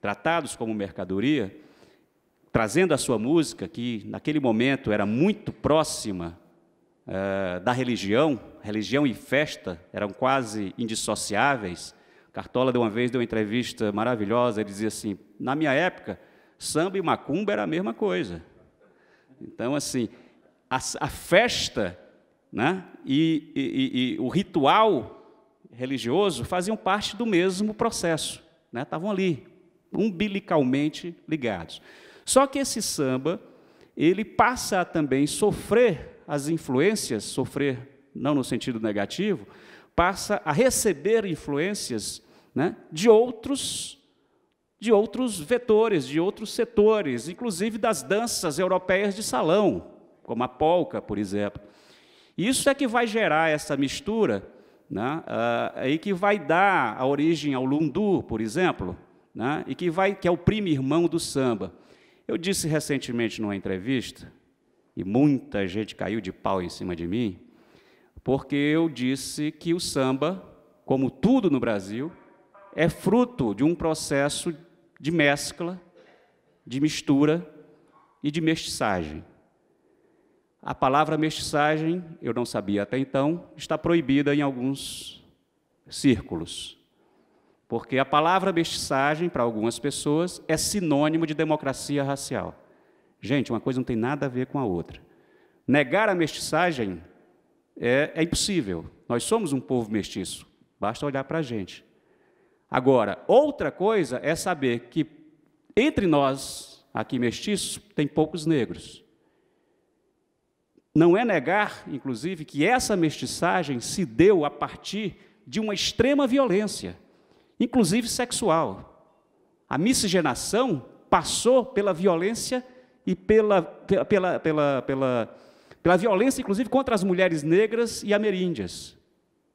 tratados como mercadoria, trazendo a sua música, que naquele momento era muito próxima eh, da religião, religião e festa eram quase indissociáveis. Cartola, de uma vez, deu uma entrevista maravilhosa, ele dizia assim: na minha época, samba e macumba era a mesma coisa. Então, assim, a, a festa né, e, e, e, o ritual religioso faziam parte do mesmo processo, né, estavam ali, umbilicalmente ligados. Só que esse samba, ele passa a também sofrer as influências, sofrer não no sentido negativo, passa a receber influências né, de outros de outros vetores, de outros setores, inclusive das danças europeias de salão, como a polca, por exemplo. Isso é que vai gerar essa mistura, né, uh, e que vai dar a origem ao lundu, por exemplo, né, e que vai que é o primo irmão do samba. Eu disse recentemente numa entrevista e muita gente caiu de pau em cima de mim, porque eu disse que o samba, como tudo no Brasil, é fruto de um processo de mescla, de mistura e de mestiçagem. A palavra mestiçagem, eu não sabia até então, está proibida em alguns círculos. Porque a palavra mestiçagem, para algumas pessoas, é sinônimo de democracia racial. Gente, uma coisa não tem nada a ver com a outra. Negar a mestiçagem é, é impossível. Nós somos um povo mestiço. Basta olhar para a gente. Agora, outra coisa é saber que entre nós, aqui mestiços, tem poucos negros. Não é negar, inclusive, que essa mestiçagem se deu a partir de uma extrema violência, inclusive sexual. A miscigenação passou pela violência sexual e pela, pela, pela, pela, pela violência, inclusive, contra as mulheres negras e ameríndias.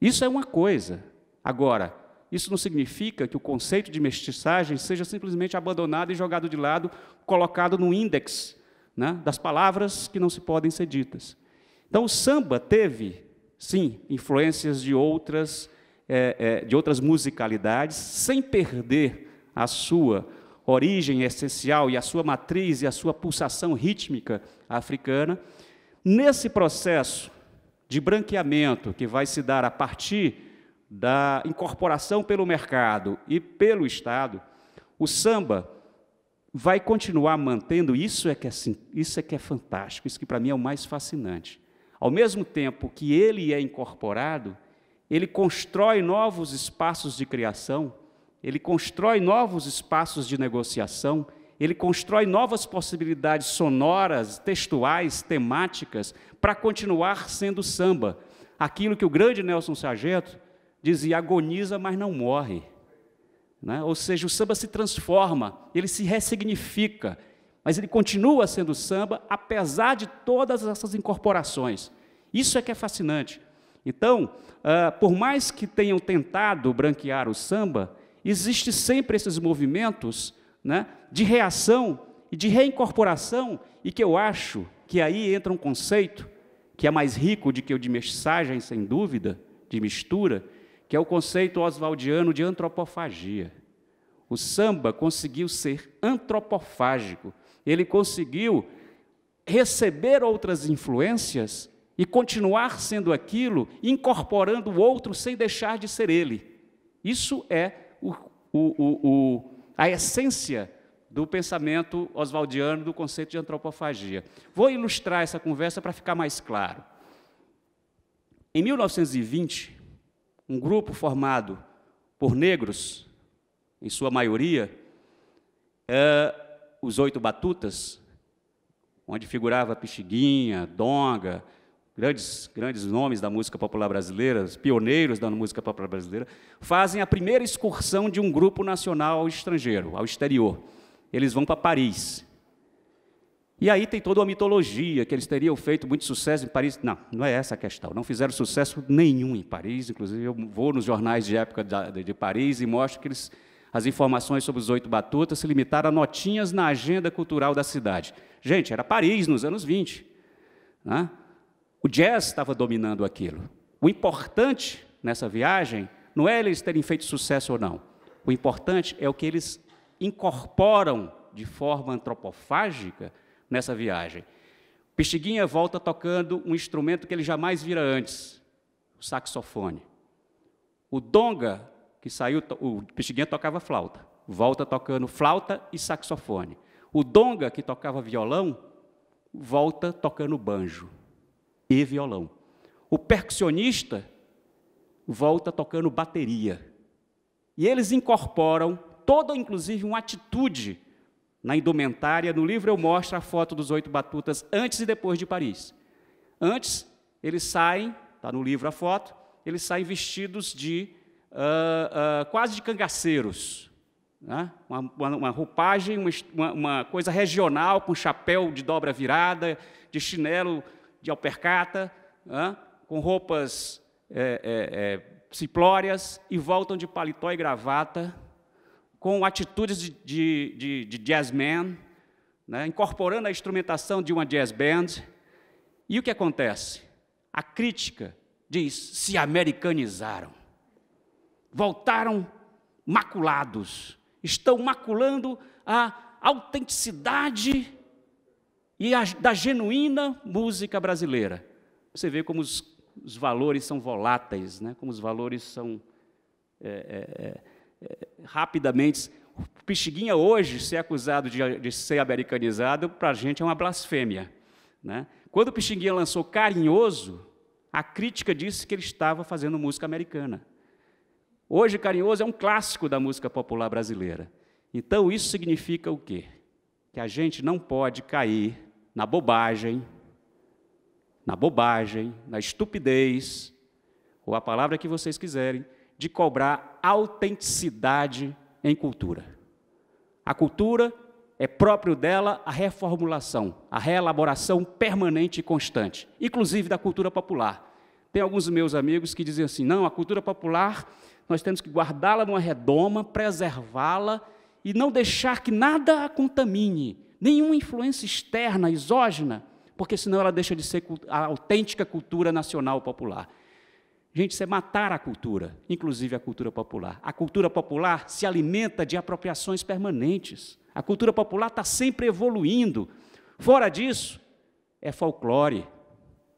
Isso é uma coisa. Agora, isso não significa que o conceito de mestiçagem seja simplesmente abandonado e jogado de lado, colocado no índex né, das palavras que não se podem ser ditas. Então, o samba teve, sim, influências de outras, é, é, de outras musicalidades, sem perder a sua origem essencial e a sua matriz e a sua pulsação rítmica africana, nesse processo de branqueamento que vai se dar a partir da incorporação pelo mercado e pelo Estado, o samba vai continuar mantendo isso é que é, isso é que é fantástico, isso que para mim é o mais fascinante. Ao mesmo tempo que ele é incorporado, ele constrói novos espaços de criação ele constrói novos espaços de negociação, ele constrói novas possibilidades sonoras, textuais, temáticas, para continuar sendo samba. Aquilo que o grande Nelson Sargento dizia: agoniza, mas não morre. Né? Ou seja, o samba se transforma, ele se ressignifica, mas ele continua sendo samba, apesar de todas essas incorporações. Isso é que é fascinante. Então, uh, por mais que tenham tentado branquear o samba, existe sempre esses movimentos né, de reação e de reincorporação, e que eu acho que aí entra um conceito que é mais rico do que o de mensagem, sem dúvida, de mistura, que é o conceito oswaldiano de antropofagia. O samba conseguiu ser antropofágico, ele conseguiu receber outras influências e continuar sendo aquilo, incorporando o outro sem deixar de ser ele. Isso é o, o, o, a essência do pensamento oswaldiano do conceito de antropofagia. Vou ilustrar essa conversa para ficar mais claro. Em 1920, um grupo formado por negros, em sua maioria, é, os oito batutas, onde figurava Pixiguinha, Donga, grandes, grandes nomes da música popular brasileira, pioneiros da música popular brasileira, fazem a primeira excursão de um grupo nacional ao estrangeiro, ao exterior. Eles vão para Paris. E aí tem toda uma mitologia que eles teriam feito muito sucesso em Paris. Não, não é essa a questão. Não fizeram sucesso nenhum em Paris. Inclusive, eu vou nos jornais de época de Paris e mostro que eles, as informações sobre os oito batutas se limitaram a notinhas na agenda cultural da cidade. Gente, era Paris nos anos 20. Né? O jazz estava dominando aquilo. O importante nessa viagem não é eles terem feito sucesso ou não. O importante é o que eles incorporam de forma antropofágica nessa viagem. Pixiguinha volta tocando um instrumento que ele jamais vira antes, o saxofone. O Donga, que saiu, o Pixiguinha tocava flauta, volta tocando flauta e saxofone. O Donga, que tocava violão, volta tocando banjo e violão. O percussionista volta tocando bateria. E eles incorporam toda, inclusive, uma atitude na indumentária. No livro eu mostro a foto dos oito batutas antes e depois de Paris. Antes, eles saem, está no livro a foto, eles saem vestidos de uh, uh, quase de cangaceiros. Né? Uma, uma, uma, roupagem, uma, uma coisa regional, com chapéu de dobra virada, de chinelo de alpercata, né, com roupas é, é, é, simplórias e voltam de paletó e gravata, com atitudes de, de, de, de jazzman, né, incorporando a instrumentação de uma jazz band. E o que acontece? A crítica diz: se americanizaram, voltaram maculados, estão maculando a autenticidade e a, da genuína música brasileira. Você vê como os, os, valores são voláteis, né? como os valores são é, é, é, é rapidamente. O Pixinguinha hoje ser acusado de, de ser americanizado, para a gente é uma blasfêmia. Né? Quando o Pixinguinha lançou Carinhoso, a crítica disse que ele estava fazendo música americana. Hoje, Carinhoso é um clássico da música popular brasileira. Então, isso significa o quê? Que a gente não pode cair na bobagem, na bobagem, na estupidez, ou a palavra que vocês quiserem, de cobrar autenticidade em cultura. A cultura é próprio dela a reformulação, a reelaboração permanente e constante, inclusive da cultura popular. Tem alguns meus amigos que dizem assim: não, a cultura popular nós temos que guardá-la numa redoma, preservá-la e não deixar que nada a contamine nenhuma influência externa, exógena, porque senão ela deixa de ser a autêntica cultura nacional popular. Gente, isso é matar a cultura, inclusive a cultura popular. A cultura popular se alimenta de apropriações permanentes. A cultura popular está sempre evoluindo. Fora disso, é folclore.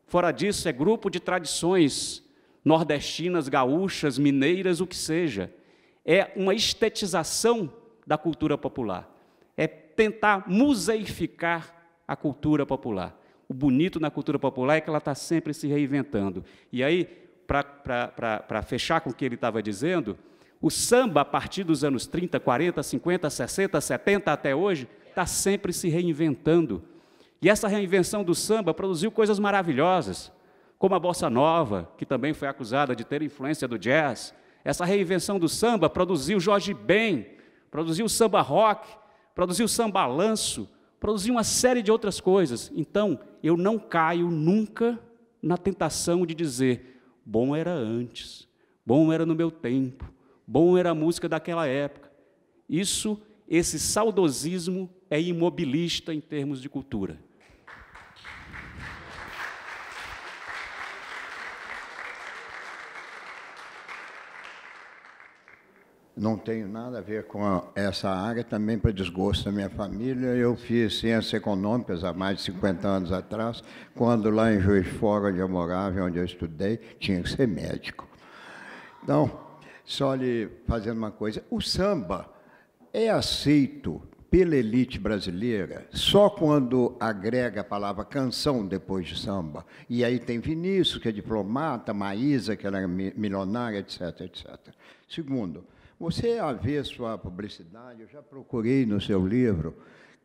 Fora disso, é grupo de tradições nordestinas, gaúchas, mineiras, o que seja. É uma estetização da cultura popular. É tentar museificar a cultura popular. O bonito na cultura popular é que ela está sempre se reinventando. E aí, para fechar com o que ele estava dizendo, o samba, a partir dos anos 30, 40, 50, 60, 70 até hoje, está sempre se reinventando. E essa reinvenção do samba produziu coisas maravilhosas, como a bossa nova, que também foi acusada de ter influência do jazz. Essa reinvenção do samba produziu Jorge Ben, produziu o samba rock, produziu sambalanço, produziu uma série de outras coisas. Então, eu não caio nunca na tentação de dizer: bom era antes, bom era no meu tempo, bom era a música daquela época. Isso, esse saudosismo é imobilista em termos de cultura. não tenho nada a ver com essa área, também para desgosto da minha família. Eu fiz ciências econômicas há mais de 50 anos atrás, quando lá em Juiz de Fora, onde eu morava, onde eu estudei, tinha que ser médico. Então, só lhe fazendo uma coisa, o samba é aceito pela elite brasileira só quando agrega a palavra canção depois de samba. E aí tem Vinícius, que é diplomata, Maísa, que era é milionária, etc, etc. Segundo, você a avesso sua publicidade, eu já procurei no seu livro.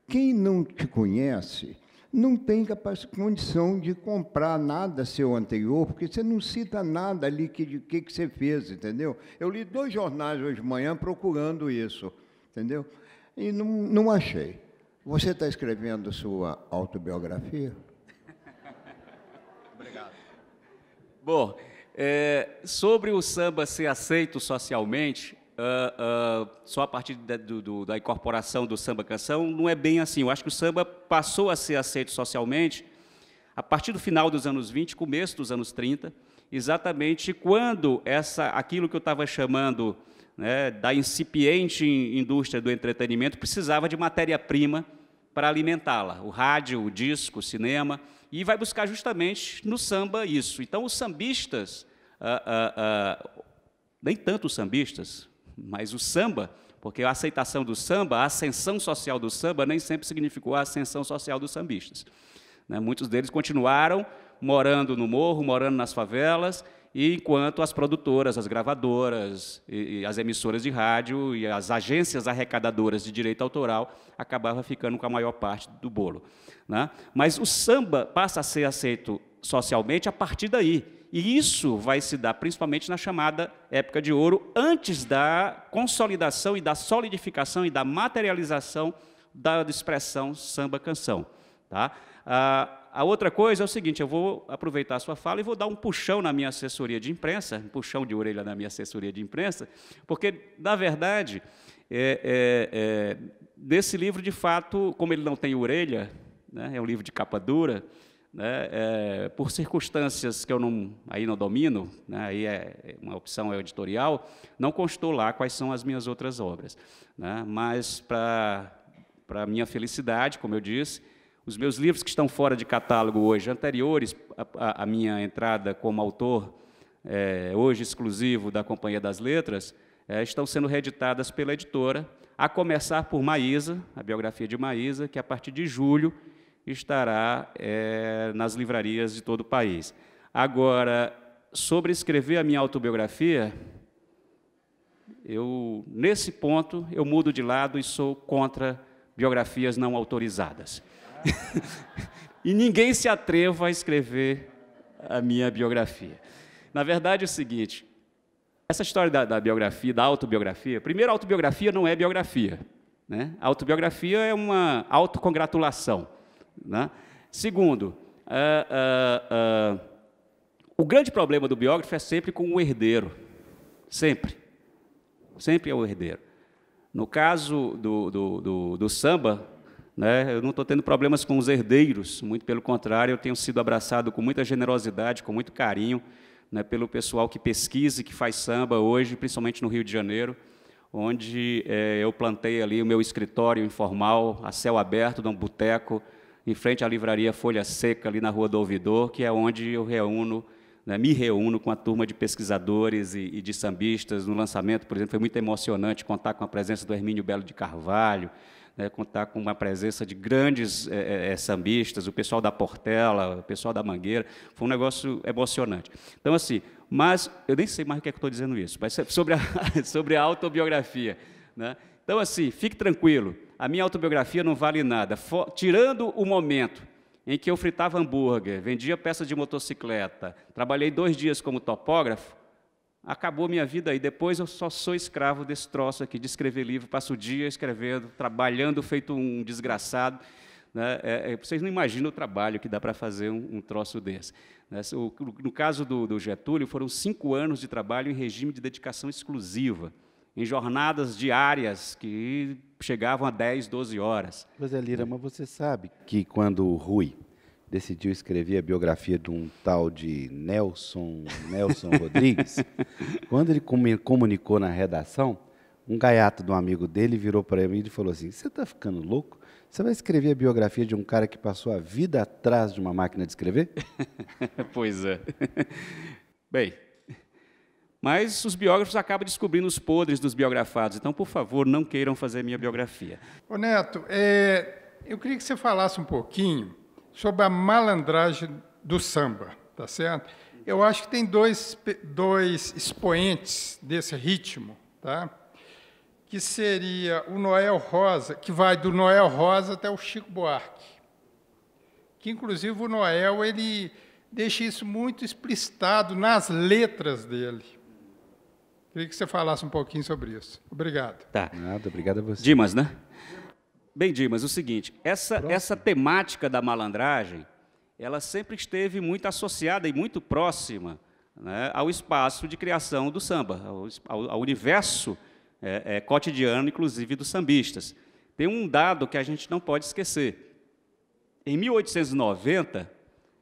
Quem não te conhece não tem condição de comprar nada seu anterior, porque você não cita nada ali que, de que, que você fez, entendeu? Eu li dois jornais hoje de manhã procurando isso, entendeu? E não, não achei. Você está escrevendo sua autobiografia? Obrigado. Bom, é, sobre o samba ser aceito socialmente, uh, uh, só a partir da, do, da incorporação do samba-canção, não é bem assim. Eu acho que o samba passou a ser aceito socialmente a partir do final dos anos 20, começo dos anos 30, exatamente quando essa, aquilo que eu estava chamando né, da incipiente indústria do entretenimento precisava de matéria-prima para alimentá-la, o rádio, o disco, o cinema, e vai buscar justamente no samba isso. Então, os sambistas, ah, ah, ah, nem tanto os sambistas, mas o samba, porque a aceitação do samba, a ascensão social do samba, nem sempre significou a ascensão social dos sambistas. Né? Muitos deles continuaram morando no morro, morando nas favelas, e enquanto as produtoras, as gravadoras, e, e as emissoras de rádio e as agências arrecadadoras de direito autoral acabavam ficando com a maior parte do bolo. Né? Mas o samba passa a ser aceito socialmente a partir daí. E isso vai se dar principalmente na chamada época de ouro, antes da consolidação e da solidificação e da materialização da expressão samba-canção. Tá? Ah, a outra coisa é o seguinte: eu vou aproveitar a sua fala e vou dar um puxão na minha assessoria de imprensa, um puxão de orelha na minha assessoria de imprensa, porque, na verdade, é, é, é, nesse livro, de fato, como ele não tem orelha, né, é um livro de capa dura, né, é, por circunstâncias que eu não, aí não domino, né, aí é, é uma opção é editorial, não constou lá quais são as minhas outras obras. Né, mas, para minha felicidade, como eu disse, os meus livros que estão fora de catálogo hoje, anteriores à, à minha entrada como autor, é, hoje exclusivo da Companhia das Letras, é, estão sendo reeditadas pela editora, a começar por Maísa, a biografia de Maísa, que a partir de julho estará é, nas livrarias de todo o país. Agora, sobre escrever a minha autobiografia, eu nesse ponto eu mudo de lado e sou contra biografias não autorizadas. e ninguém se atreva a escrever a minha biografia. Na verdade é o seguinte, essa história da, da biografia, da autobiografia, primeiro autobiografia não é biografia, né? A autobiografia é uma autocongratulação. Né? Segundo, é, é, é, o grande problema do biógrafo é sempre com o herdeiro. Sempre. Sempre é o herdeiro. No caso do, do, do, do samba, né, eu não estou tendo problemas com os herdeiros, muito pelo contrário, eu tenho sido abraçado com muita generosidade, com muito carinho, né, pelo pessoal que pesquisa e que faz samba hoje, principalmente no Rio de Janeiro onde é, eu plantei ali o meu escritório informal, a céu aberto, um boteco, em frente à livraria Folha Seca, ali na Rua do Ouvidor, que é onde eu reúno, né, me reúno com a turma de pesquisadores e, e, de sambistas. No lançamento, por exemplo, foi muito emocionante contar com a presença do Hermínio Belo de Carvalho, né, contar com uma presença de grandes é, é, sambistas, o pessoal da Portela, o pessoal da Mangueira. Foi um negócio emocionante. Então, assim, mas eu nem sei mais o que, é que estou dizendo isso, mas é sobre a, sobre a autobiografia. Né? Então, assim, fique tranquilo, a minha autobiografia não vale nada. For, tirando o momento em que eu fritava hambúrguer, vendia peças de motocicleta, trabalhei dois dias como topógrafo, acabou minha vida aí. Depois eu só sou escravo desse troço aqui, de escrever livro, passo o dia escrevendo, trabalhando feito um desgraçado. Né? É, é, vocês não imaginam o trabalho que dá para fazer um, um, troço desse. Né? O, no caso do, do Getúlio, foram cinco anos de trabalho em regime de dedicação exclusiva em jornadas diárias que chegavam a 10, 12 horas. Mas, Lira, mas você sabe que quando o Rui decidiu escrever a biografia de um tal de Nelson, Nelson Rodrigues, quando ele comunicou na redação, um gaiato de um amigo dele virou para mim e falou assim: Você está ficando louco? Você vai escrever a biografia de um cara que passou a vida atrás de uma máquina de escrever? pois é. Bem, mas os biógrafos acabam descobrindo os podres dos biografados. Então, por favor, não queiram fazer minha biografia. Ô Neto, é, eu queria que você falasse um pouquinho sobre a malandragem do samba, tá certo? Eu acho que tem dois, dois expoentes desse ritmo, tá? que seria o Noel Rosa, que vai do Noel Rosa até o Chico Buarque. Que, inclusive, o Noel ele deixa isso muito explicitado nas letras dele. Queria que você falasse um pouquinho sobre isso. Obrigado. Tá. Nada, obrigado a você. Dimas, né? Bem, Dimas, o seguinte, essa, essa temática da malandragem, ela sempre esteve muito associada e muito próxima né, ao espaço de criação do samba, ao, ao universo é, é, cotidiano, inclusive, dos sambistas. Tem um dado que a gente não pode esquecer. Em 1890,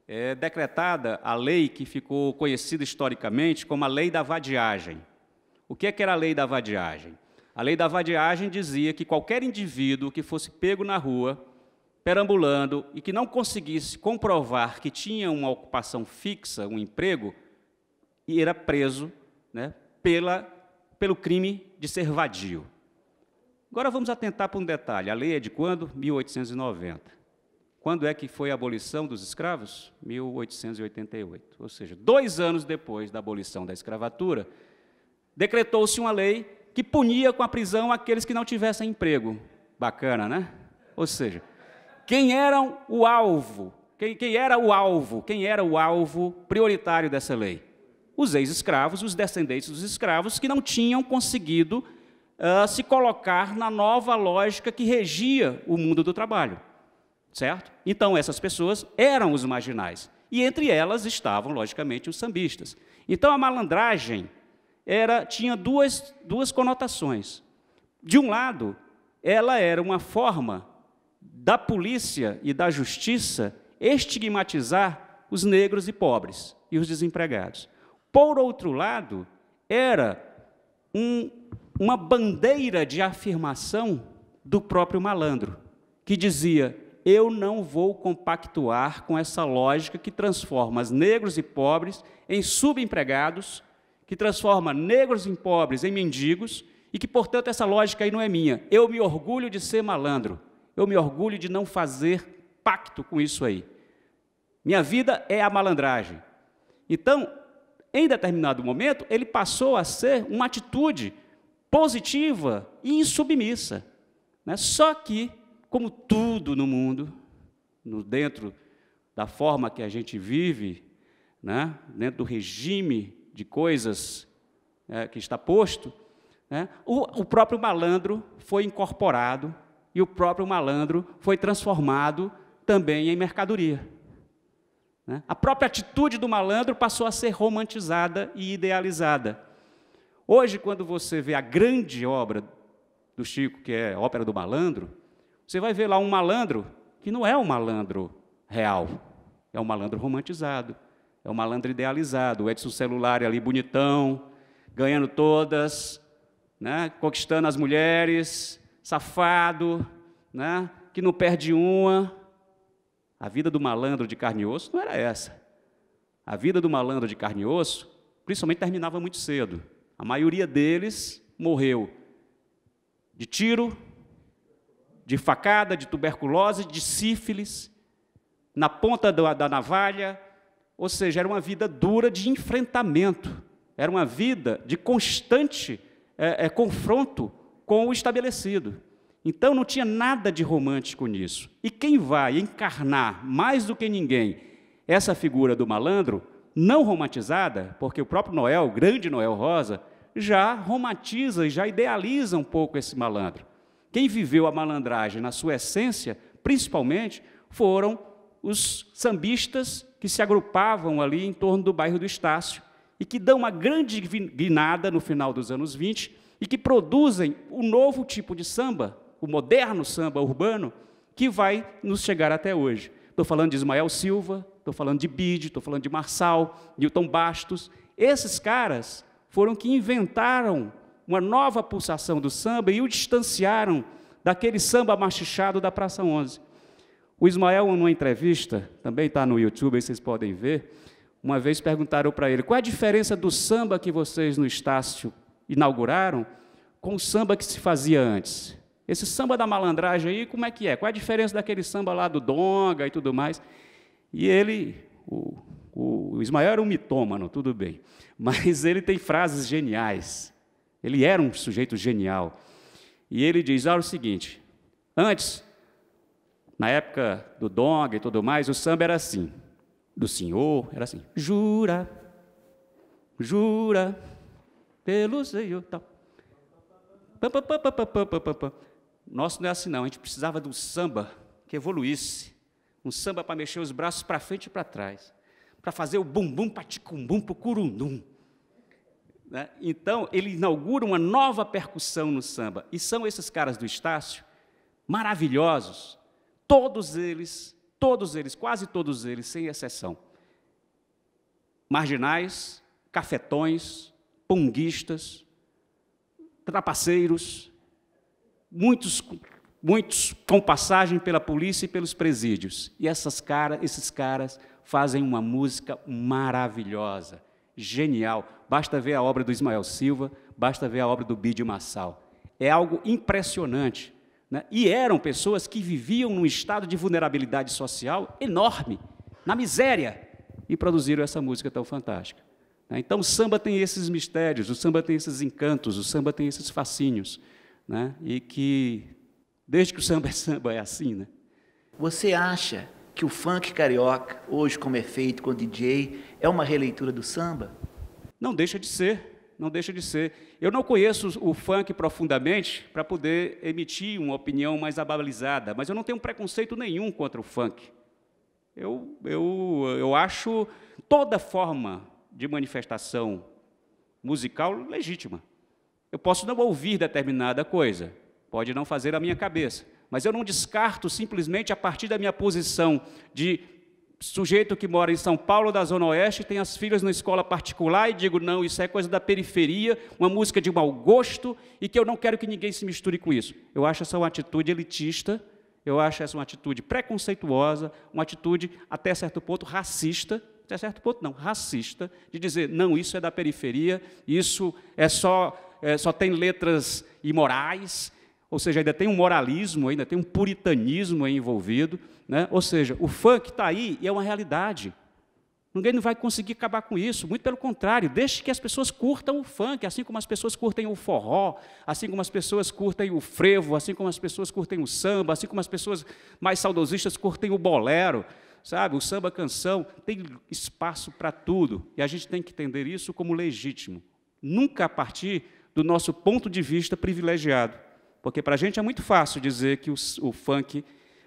é decretada a lei que ficou conhecida historicamente como a Lei da Vadiagem. O que, é que era a lei da vadiagem? A lei da vadiagem dizia que qualquer indivíduo que fosse pego na rua, perambulando, e que não conseguisse comprovar que tinha uma ocupação fixa, um emprego, e era preso né, pela, pelo crime de ser vadio. Agora vamos atentar para um detalhe. A lei é de quando? 1890. Quando é que foi a abolição dos escravos? 1888. Ou seja, dois anos depois da abolição da escravatura, decretou-se uma lei que punia com a prisão aqueles que não tivessem emprego. Bacana, né? Ou seja, quem era o alvo? Quem, quem era o alvo? Quem era o alvo prioritário dessa lei? Os ex-escravos, os descendentes dos escravos que não tinham conseguido uh, se colocar na nova lógica que regia o mundo do trabalho. Certo? Então, essas pessoas eram os marginais. E entre elas estavam, logicamente, os sambistas. Então, a malandragem era, tinha duas, duas conotações. De um lado, ela era uma forma da polícia e da justiça estigmatizar os negros e pobres e os desempregados. Por outro lado, era um, uma bandeira de afirmação do próprio malandro, que dizia: eu não vou compactuar com essa lógica que transforma os negros e pobres em subempregados que transforma negros em pobres, em mendigos, e que, portanto, essa lógica aí não é minha. Eu me orgulho de ser malandro. Eu me orgulho de não fazer pacto com isso aí. Minha vida é a malandragem. Então, em determinado momento, ele passou a ser uma atitude positiva e insubmissa. Né? Só que, como tudo no mundo, no dentro da forma que a gente vive, né? dentro do regime de coisas né, que está posto, né, o, o próprio malandro foi incorporado e o próprio malandro foi transformado também em mercadoria. Né. A própria atitude do malandro passou a ser romantizada e idealizada. Hoje, quando você vê a grande obra do Chico, que é a Ópera do Malandro, você vai ver lá um malandro que não é um malandro real, é um malandro romantizado. É o malandro idealizado, o Edson Celular ali bonitão, ganhando todas, né? conquistando as mulheres, safado, né? que não perde uma. A vida do malandro de carne e osso não era essa. A vida do malandro de carne e osso, principalmente, terminava muito cedo. A maioria deles morreu de tiro, de facada, de tuberculose, de sífilis, na ponta da, da navalha, ou seja, era uma vida dura de enfrentamento, era uma vida de constante é, é, confronto com o estabelecido. Então não tinha nada de romântico nisso. E quem vai encarnar mais do que ninguém essa figura do malandro, não romantizada, porque o próprio Noel, o grande Noel Rosa, já romantiza e já idealiza um pouco esse malandro. Quem viveu a malandragem na sua essência, principalmente, foram os sambistas que se agrupavam ali em torno do bairro do Estácio e que dão uma grande guinada no final dos anos 20 e que produzem o um novo tipo de samba, o moderno samba urbano, que vai nos chegar até hoje. Estou falando de Ismael Silva, estou falando de Bide, estou falando de Marçal, Newton Bastos. Esses caras foram que inventaram uma nova pulsação do samba e o distanciaram daquele samba machichado da Praça 11. O Ismael, numa entrevista, também está no YouTube, aí vocês podem ver, uma vez perguntaram para ele qual é a diferença do samba que vocês no Estácio inauguraram com o samba que se fazia antes. Esse samba da malandragem aí, como é que é? Qual é a diferença daquele samba lá do Donga e tudo mais? E ele, o, o Ismael era um mitômano, tudo bem, mas ele tem frases geniais. Ele era um sujeito genial. E ele diz: olha o seguinte, antes na época do Dong e tudo mais, o samba era assim. Do senhor, era assim. Jura, jura, pelo senhor. Tal. Pam, Nosso não é assim, não. A gente precisava de um samba que evoluísse. Um samba para mexer os braços para frente e para trás. Para fazer o bumbum paticumbum para o curundum. Né? Então, ele inaugura uma nova percussão no samba. E são esses caras do Estácio maravilhosos Todos eles, todos eles, quase todos eles, sem exceção. Marginais, cafetões, punguistas, trapaceiros, muitos, muitos com passagem pela polícia e pelos presídios. E essas cara, esses caras fazem uma música maravilhosa, genial. Basta ver a obra do Ismael Silva, basta ver a obra do Bídio Massal. É algo impressionante né? e eram pessoas que viviam num estado de vulnerabilidade social enorme, na miséria, e produziram essa música tão fantástica. Né? Então, o samba tem esses mistérios, o samba tem esses encantos, o samba tem esses fascínios, né? e que, desde que o samba é samba, é assim. Né? Você acha que o funk carioca, hoje como é feito com o DJ, é uma releitura do samba? Não deixa de ser não deixa de ser. Eu não conheço o funk profundamente para poder emitir uma opinião mais abalizada, mas eu não tenho preconceito nenhum contra o funk. Eu, eu, eu acho toda forma de manifestação musical legítima. Eu posso não ouvir determinada coisa, pode não fazer a minha cabeça, mas eu não descarto simplesmente a partir da minha posição de sujeito que mora em São Paulo, da Zona Oeste, tem as filhas na escola particular e digo, não, isso é coisa da periferia, uma música de mau gosto e que eu não quero que ninguém se misture com isso. Eu acho essa uma atitude elitista, eu acho essa uma atitude preconceituosa, uma atitude, até certo ponto, racista, até certo ponto não, racista, de dizer, não, isso é da periferia, isso é só, é, só tem letras imorais, ou seja, ainda tem um moralismo, ainda tem um puritanismo envolvido, né? ou seja, o funk está aí e é uma realidade. Ninguém não vai conseguir acabar com isso, muito pelo contrário, deixe que as pessoas curtam o funk, assim como as pessoas curtem o forró, assim como as pessoas curtem o frevo, assim como as pessoas curtem o samba, assim como as pessoas mais saudosistas curtem o bolero, sabe? O samba canção tem espaço para tudo e a gente tem que entender isso como legítimo, nunca a partir do nosso ponto de vista privilegiado. Porque para a gente é muito fácil dizer que o, o funk.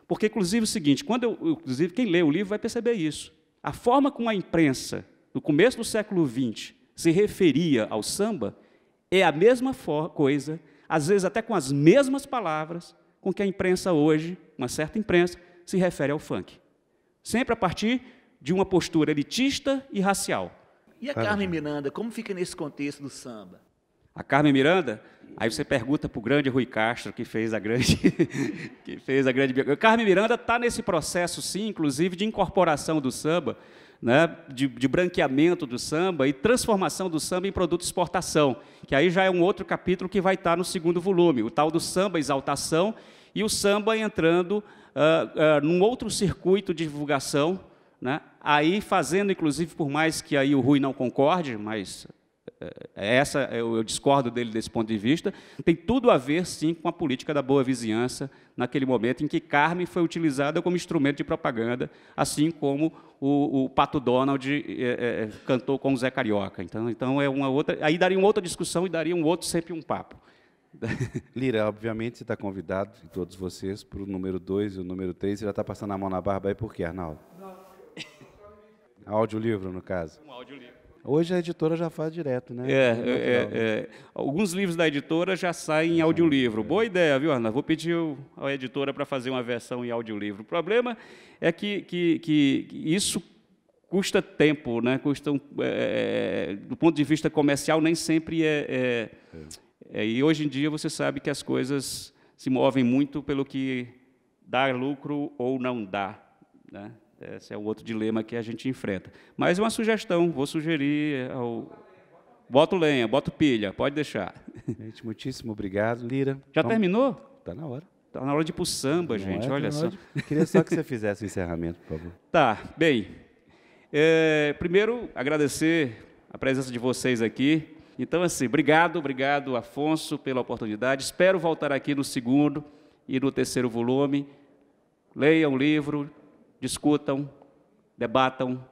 Porque, inclusive, é o seguinte: quando eu, inclusive, quem lê o livro vai perceber isso. A forma como a imprensa, no começo do século XX, se referia ao samba é a mesma coisa, às vezes até com as mesmas palavras, com que a imprensa hoje, uma certa imprensa, se refere ao funk. Sempre a partir de uma postura elitista e racial. E a Carmen Miranda, como fica nesse contexto do samba? A Carmen Miranda, Aí você pergunta para o grande Rui Castro, que fez a grande. que fez a grande Carmen Miranda está nesse processo, sim, inclusive, de incorporação do samba, né, de, de, branqueamento do samba e transformação do samba em produto de exportação, que aí já é um outro capítulo que vai estar tá no segundo volume, o tal do samba exaltação e o samba entrando uh, uh, num outro circuito de divulgação, né, aí fazendo, inclusive, por mais que aí o Rui não concorde, mas é, é essa eu, eu discordo dele desse ponto de vista, tem tudo a ver, sim, com a política da boa vizinhança naquele momento em que Carmen foi utilizada como instrumento de propaganda, assim como o, o Pato Donald é, é, cantou com o Zé Carioca. Então, então é uma outra. Aí daria uma outra discussão e daria um outro sempre um papo. Lira, obviamente você está convidado, e todos vocês, para o número 2 e o número 3. Você já está passando a mão na barba aí por quê, Arnaldo? Não. Audiolivro, no caso. Um audiolivro. Hoje a editora já faz direto, né? É, é, é, né? é. Alguns livros da editora já saem em audiolivro. É. Boa ideia, viu, Arnaldo? Vou pedir à editora para fazer uma versão em audiolivro. O problema é que, que, que isso custa tempo, né? Custa um, é, é, do ponto de vista comercial nem sempre é, E hoje em dia você sabe que as coisas se movem muito pelo que dá lucro ou não dá, né? Esse é o outro dilema que a gente enfrenta. Mas uma sugestão, vou sugerir ao. É boto lenha, boto pilha, pode deixar. Gente, muitíssimo obrigado, Lira. Já Vamos... Então, terminou? Está na hora. Está na hora de ir para o samba, gente, é, tá olha só. De... Queria só que você fizesse o encerramento, por favor. Tá, bem. É, primeiro, agradecer a presença de vocês aqui. Então, assim, obrigado, obrigado, Afonso, pela oportunidade. Espero voltar aqui no segundo e no terceiro volume. Leiam o livro, discutam, debatam,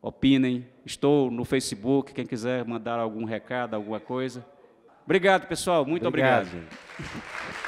opinem. Estou no Facebook, quem quiser mandar algum recado, alguma coisa. Obrigado, pessoal. Muito obrigado. obrigado.